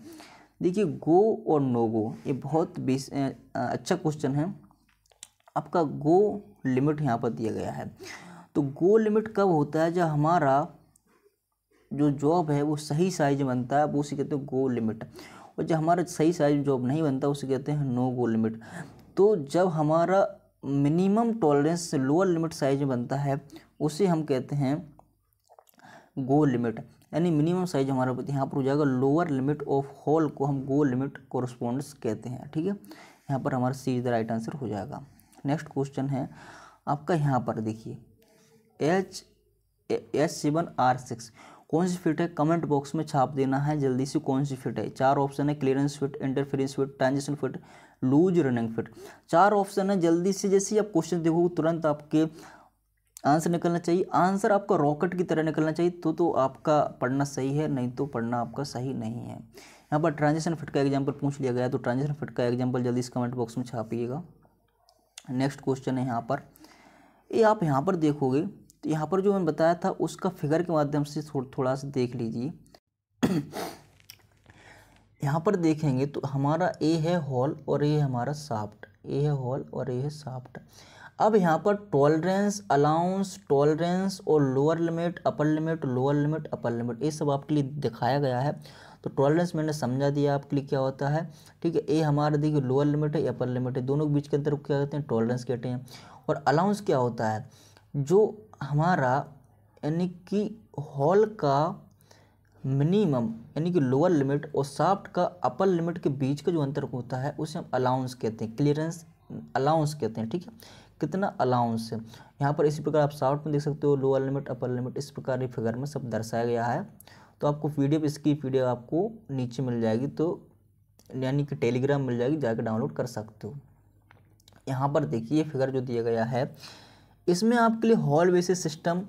[SPEAKER 1] देखिए गो और नो गो ये बहुत बेस अच्छा क्वेश्चन है आपका गो लिमिट यहाँ पर दिया गया है तो गो लिमिट कब होता है जब हमारा जो जॉब है वो सही साइज बनता है वो उसे कहते हैं गो लिमिट और जब हमारा सही साइज जॉब नहीं बनता उसे कहते हैं नो गो लिमिट तो जब हमारा minimum tolerance lower limit size बनता है उसे हम कहते हैं गो लिमिट यानी मिनिमम साइज हमारा यहाँ पर हो जाएगा लोअर लिमिट ऑफ होल को हम गो लिमिट कोरस्पोंडेंस कहते हैं ठीक है यहाँ पर हमारा C is the right answer हो जाएगा नेक्स्ट क्वेश्चन है आपका यहाँ पर देखिए H H seven R six कौन सी फिट है कमेंट बॉक्स में छाप देना है जल्दी से कौन सी फिट है चार ऑप्शन है clearance fit interference fit transaction fit loose running fit चार ऑप्शन है जल्दी से जैसे आप क्वेश्चन देखोगे तुरंत आपके आंसर निकलना चाहिए आंसर आपका रॉकेट की तरह निकलना चाहिए तो तो आपका पढ़ना सही है नहीं तो पढ़ना आपका सही नहीं है यहाँ पर ट्रांजेक्शन फिट का एग्जाम्पल पूछ लिया गया तो ट्रांजेक्शन फिट का एग्जाम्पल जल्दी इस कमेंट बॉक्स में छापिएगा नेक्स्ट क्वेश्चन है यहाँ पर ये आप यहाँ पर देखोगे तो यहाँ पर जो मैंने बताया था उसका फिगर के माध्यम से थो, थोड़ा सा देख लीजिए <clears throat> यहाँ पर देखेंगे तो हमारा ए है हॉल और ए हमारा साफ्ट ए है हॉल और ए है साफ्ट अब यहाँ पर टॉलरेंस अलाउंस टॉलरेंस और lower limit upper limit lower limit upper limit ये सब आपके लिए दिखाया गया है तो टॉलरेंस मैंने समझा दिया आपके लिए क्या होता है ठीक है ये हमारा देखिए लोअर लिमिट है अपर लिमिट है दोनों के बीच के अंतर क्या कहते हैं टॉलरेंस कहते हैं और अलाउंस क्या होता है जो हमारा यानी कि हॉल का मिनिमम यानी कि लोअर लिमिट और साफ्ट का अपर लिमिट के बीच का जो अंतर होता है उसे हम अलाउंस कहते हैं क्लियरेंस अलाउंस कहते हैं ठीक है कितना अलाउंस है यहाँ पर इसी प्रकार आप शॉर्ट में देख सकते हो लोअर लिमिट अपर लिमिट इस प्रकार की फिगर में सब दर्शाया गया है तो आपको एफ इसकी एफ आपको नीचे मिल जाएगी तो यानी कि टेलीग्राम मिल जाएगी जाकर डाउनलोड कर सकते हो यहाँ पर देखिए फिगर जो दिया गया है इसमें आपके लिए हॉल बेसिस सिस्टम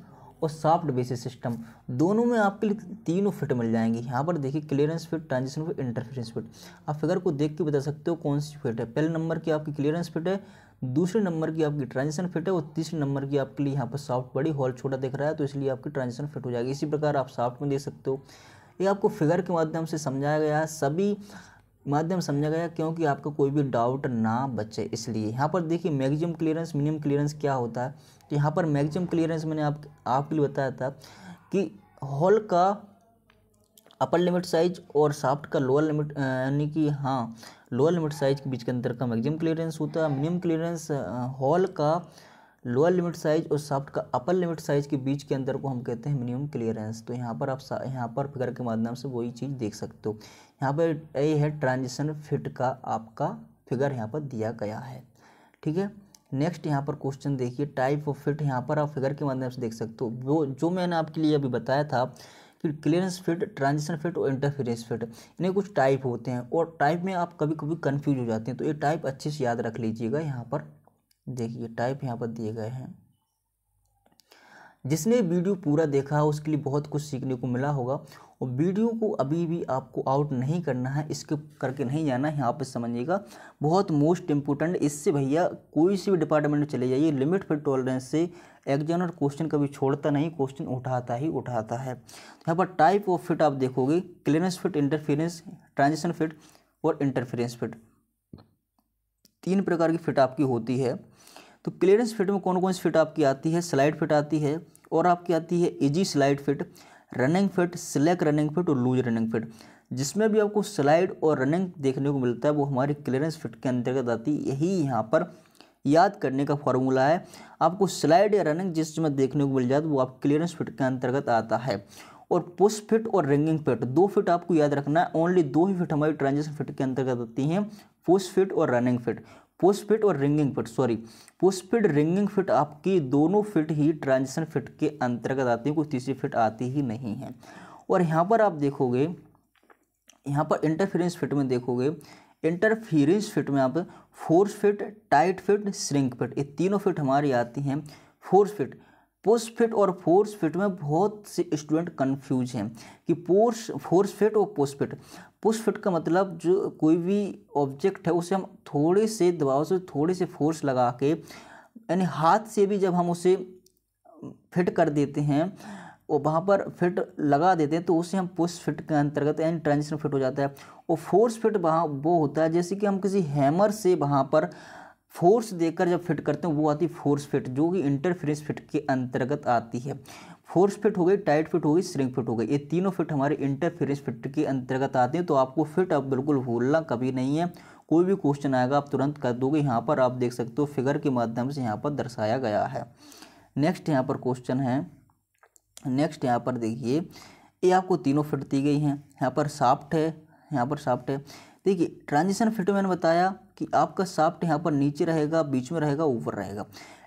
[SPEAKER 1] और सॉफ्ट बेसिस सिस्टम दोनों में आपके लिए तीनों फिट मिल जाएंगी यहाँ पर देखिए clearance fit transition fit interference fit आप फिगर को देख के बता सकते हो कौन सी फिट है पहले नंबर की आपकी क्लियरेंस फिट है दूसरे नंबर की आपकी ट्रांजिशन फिट है और तीसरे नंबर की आपके लिए यहाँ पर सॉफ्ट बड़ी हॉल छोटा दिख रहा है तो इसलिए आपकी ट्रांजिशन फिट हो जाएगी इसी प्रकार आप सॉफ्ट में देख सकते हो ये आपको फिगर के माध्यम से समझाया गया है सभी माध्यम समझा गया क्योंकि आपका कोई भी डाउट ना बचे इसलिए यहाँ पर देखिए मैगजिम क्लियरेंस मिनिमम क्लियरेंस क्या होता है तो यहाँ पर मैगजिम क्लियरेंस मैंने आप आपके लिए बताया था कि हॉल का अपर लिमिट साइज और साफ्ट का लोअर लिमिट यानी कि हाँ लोअर लिमिट साइज के बीच के अंतर का मैगजिम क्लियरेंस होता है मिनिमम क्लियरेंस हॉल का लोअर लिमिट साइज और साफ्ट का अपर लिमिट साइज के बीच के अंतर को हम कहते हैं मिनिमम क्लियरेंस तो यहाँ पर आप यहाँ पर फिगर के माध्यम से वही चीज़ देख सकते हो यहाँ पर ये है ट्रांजिशन फिट का आपका फिगर यहाँ पर दिया गया है ठीक है नेक्स्ट यहाँ पर क्वेश्चन देखिए टाइप ऑफ फिट यहाँ पर आप फिगर के माध्यम से देख सकते हो वो जो मैंने आपके लिए अभी बताया था कि क्लियरेंस फिट ट्रांजिशन फिट और इंटरफेरेंस फिट इन्हें कुछ टाइप होते हैं और टाइप में आप कभी कभी कन्फ्यूज हो जाते हैं तो ये टाइप अच्छे से याद रख लीजिएगा यहाँ पर देखिए टाइप यहाँ पर दिए गए हैं जिसने वीडियो पूरा देखा उसके लिए बहुत कुछ सीखने को मिला होगा और वीडियो को अभी भी आपको आउट नहीं करना है स्किप करके नहीं जाना है यहाँ पर समझिएगा बहुत मोस्ट इम्पोर्टेंट इससे भैया कोई सी भी डिपार्टमेंट में चले जाइए लिमिट फिर टॉलरेंस से एग्जामिनर क्वेश्चन कभी छोड़ता नहीं क्वेश्चन उठाता ही उठाता है तो यहाँ पर टाइप ऑफ फिट आप देखोगे clearance fit interference transition fit और इंटरफेरेंस फिट तीन प्रकार की फिट आपकी होती है तो क्लियरेंस फिट में कौन कौन सी फिट आपकी आती है स्लाइड फिट आती है और आपकी आती है easy slide fit running fit slack running fit और लूज रनिंग फिट जिसमें भी आपको स्लाइड और रनिंग देखने को मिलता है वो हमारी क्लियरेंस फिट के अंतर्गत आती है यही यहाँ पर याद करने का फॉर्मूला है आपको स्लाइड या रनिंग जिस में देखने को मिल जाए तो वो आप क्लियरेंस फिट के अंतर्गत आता है और पुश फिट और रिंगिंग फिट दो फिट आपको याद रखना है ओनली दो ही फिट हमारी ट्रांजेक्शन फिट के अंतर्गत आती हैं पुश फिट और रनिंग फिट पोस्ट फिट और wringing fit sorry post fit wringing fit आपकी दोनों फिट ही ट्रांजिशन फिट के अंतर्गत आती है कोई तीसरी फिट आती ही नहीं है और यहाँ पर आप देखोगे यहाँ पर इंटरफेरेंस फिट में देखोगे इंटरफेरेंस फिट में आप force fit tight fit shrink fit ये तीनों फिट हमारी आती हैं फोर्स फिट पोस्ट फिट और फोर्स फिट में बहुत से स्टूडेंट कंफ्यूज हैं कि पोर्स फोर्स फिट और पोस्ट फिट पुश फिट का मतलब जो कोई भी ऑब्जेक्ट है उसे हम थोड़े से दबाव से थोड़े से फोर्स लगा के यानी हाथ से भी जब हम उसे फिट कर देते हैं और वहाँ पर फिट लगा देते हैं तो उसे हम पुश फिट के अंतर्गत यानी ट्रांजिशन फिट हो जाता है और फोर्स फिट वहाँ वो होता है जैसे कि हम किसी हैमर से वहाँ पर फोर्स देकर जब फिट करते हैं वो आती है फोर्स फिट जो कि इंटरफेरेंस फिट के अंतर्गत आती है फोर्स फिट हो गई टाइट फिट हो गई स्ट्रिंग फिट हो गई ये तीनों फिट हमारे इंटरफेरेंस फिट के अंतर्गत आते हैं तो आपको फिट अब बिल्कुल भूलना कभी नहीं है कोई भी क्वेश्चन आएगा आप तुरंत कर दोगे यहाँ पर आप देख सकते हो फिगर के माध्यम से यहाँ पर दर्शाया गया है नेक्स्ट यहाँ पर क्वेश्चन है नेक्स्ट यहाँ पर देखिए ये आपको तीनों फिट दी गई हैं यहाँ पर साफ्ट है यहाँ पर साफ्ट है देखिए ट्रांजिशन फिल्टर तो मैंने बताया कि आपका साफ्ट यहाँ पर नीचे रहेगा बीच में रहेगा ऊपर रहेगा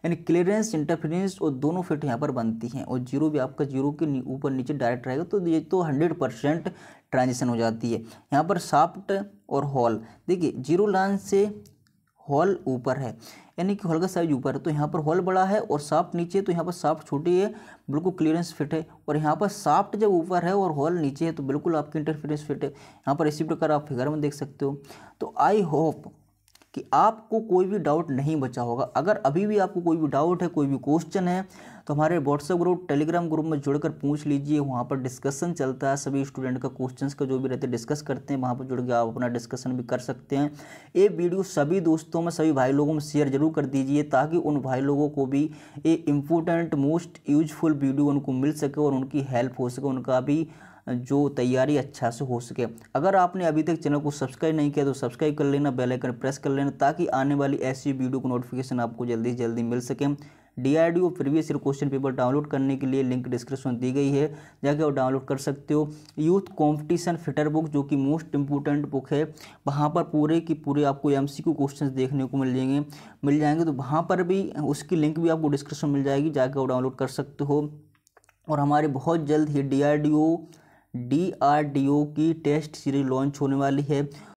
[SPEAKER 1] यानी क्लियरेंस इंटरफेरेंस और दोनों फिट तो यहाँ पर बनती हैं और जीरो भी आपका जीरो के ऊपर नीचे डायरेक्ट रहेगा तो ये तो हंड्रेड परसेंट ट्रांजिशन हो जाती है यहाँ पर साफ्ट और हॉल देखिए जीरो लाइन से हॉल ऊपर है यानी कि हॉल का साइज ऊपर है तो यहाँ पर हॉल बड़ा है और साफ्ट नीचे तो यहाँ पर साफ्ट छोटी है बिल्कुल क्लियरेंस फिट है और यहाँ पर साफ्ट जब ऊपर है और हॉल नीचे है तो बिल्कुल आपकी इंटरफेरेंस फिट है यहाँ पर इसी प्रकार आप फिगर में देख सकते हो तो आई होप कि आपको कोई भी डाउट नहीं बचा होगा अगर अभी भी आपको कोई भी डाउट है कोई भी क्वेश्चन है तो हमारे व्हाट्सएप ग्रुप टेलीग्राम ग्रुप में जुड़कर पूछ लीजिए वहाँ पर डिस्कशन चलता है सभी स्टूडेंट का क्वेश्चन का जो भी रहते हैं डिस्कस करते हैं वहाँ पर जुड़ के आप अपना डिस्कशन भी कर सकते हैं ये वीडियो सभी दोस्तों में सभी भाई लोगों में शेयर जरूर कर दीजिए ताकि उन भाई लोगों को भी ये इम्पोर्टेंट मोस्ट यूजफुल वीडियो उनको मिल सके और उनकी हेल्प हो सके उनका भी जो तैयारी अच्छा से हो सके अगर आपने अभी तक चैनल को सब्सक्राइब नहीं किया तो सब्सक्राइब कर लेना बेल आइकन प्रेस कर लेना ताकि आने वाली ऐसी वीडियो को नोटिफिकेशन आपको जल्दी से जल्दी मिल सके D R D O previous year question paper download करने के लिए लिंक डिस्क्रिप्शन दी गई है जाके आप डाउनलोड कर सकते हो यूथ कंपटीशन फिटर बुक जो कि मोस्ट इंपोर्टेंट बुक है वहाँ पर पूरे की पूरे आपको एम सी क्वेश्चन देखने को मिल जाएंगे मिल जाएंगे तो वहाँ पर भी उसकी लिंक भी आपको डिस्क्रिप्शन मिल जाएगी जाके आप डाउनलोड कर सकते हो और हमारे बहुत जल्द ही D R D O D की टेस्ट सीरीज लॉन्च होने वाली है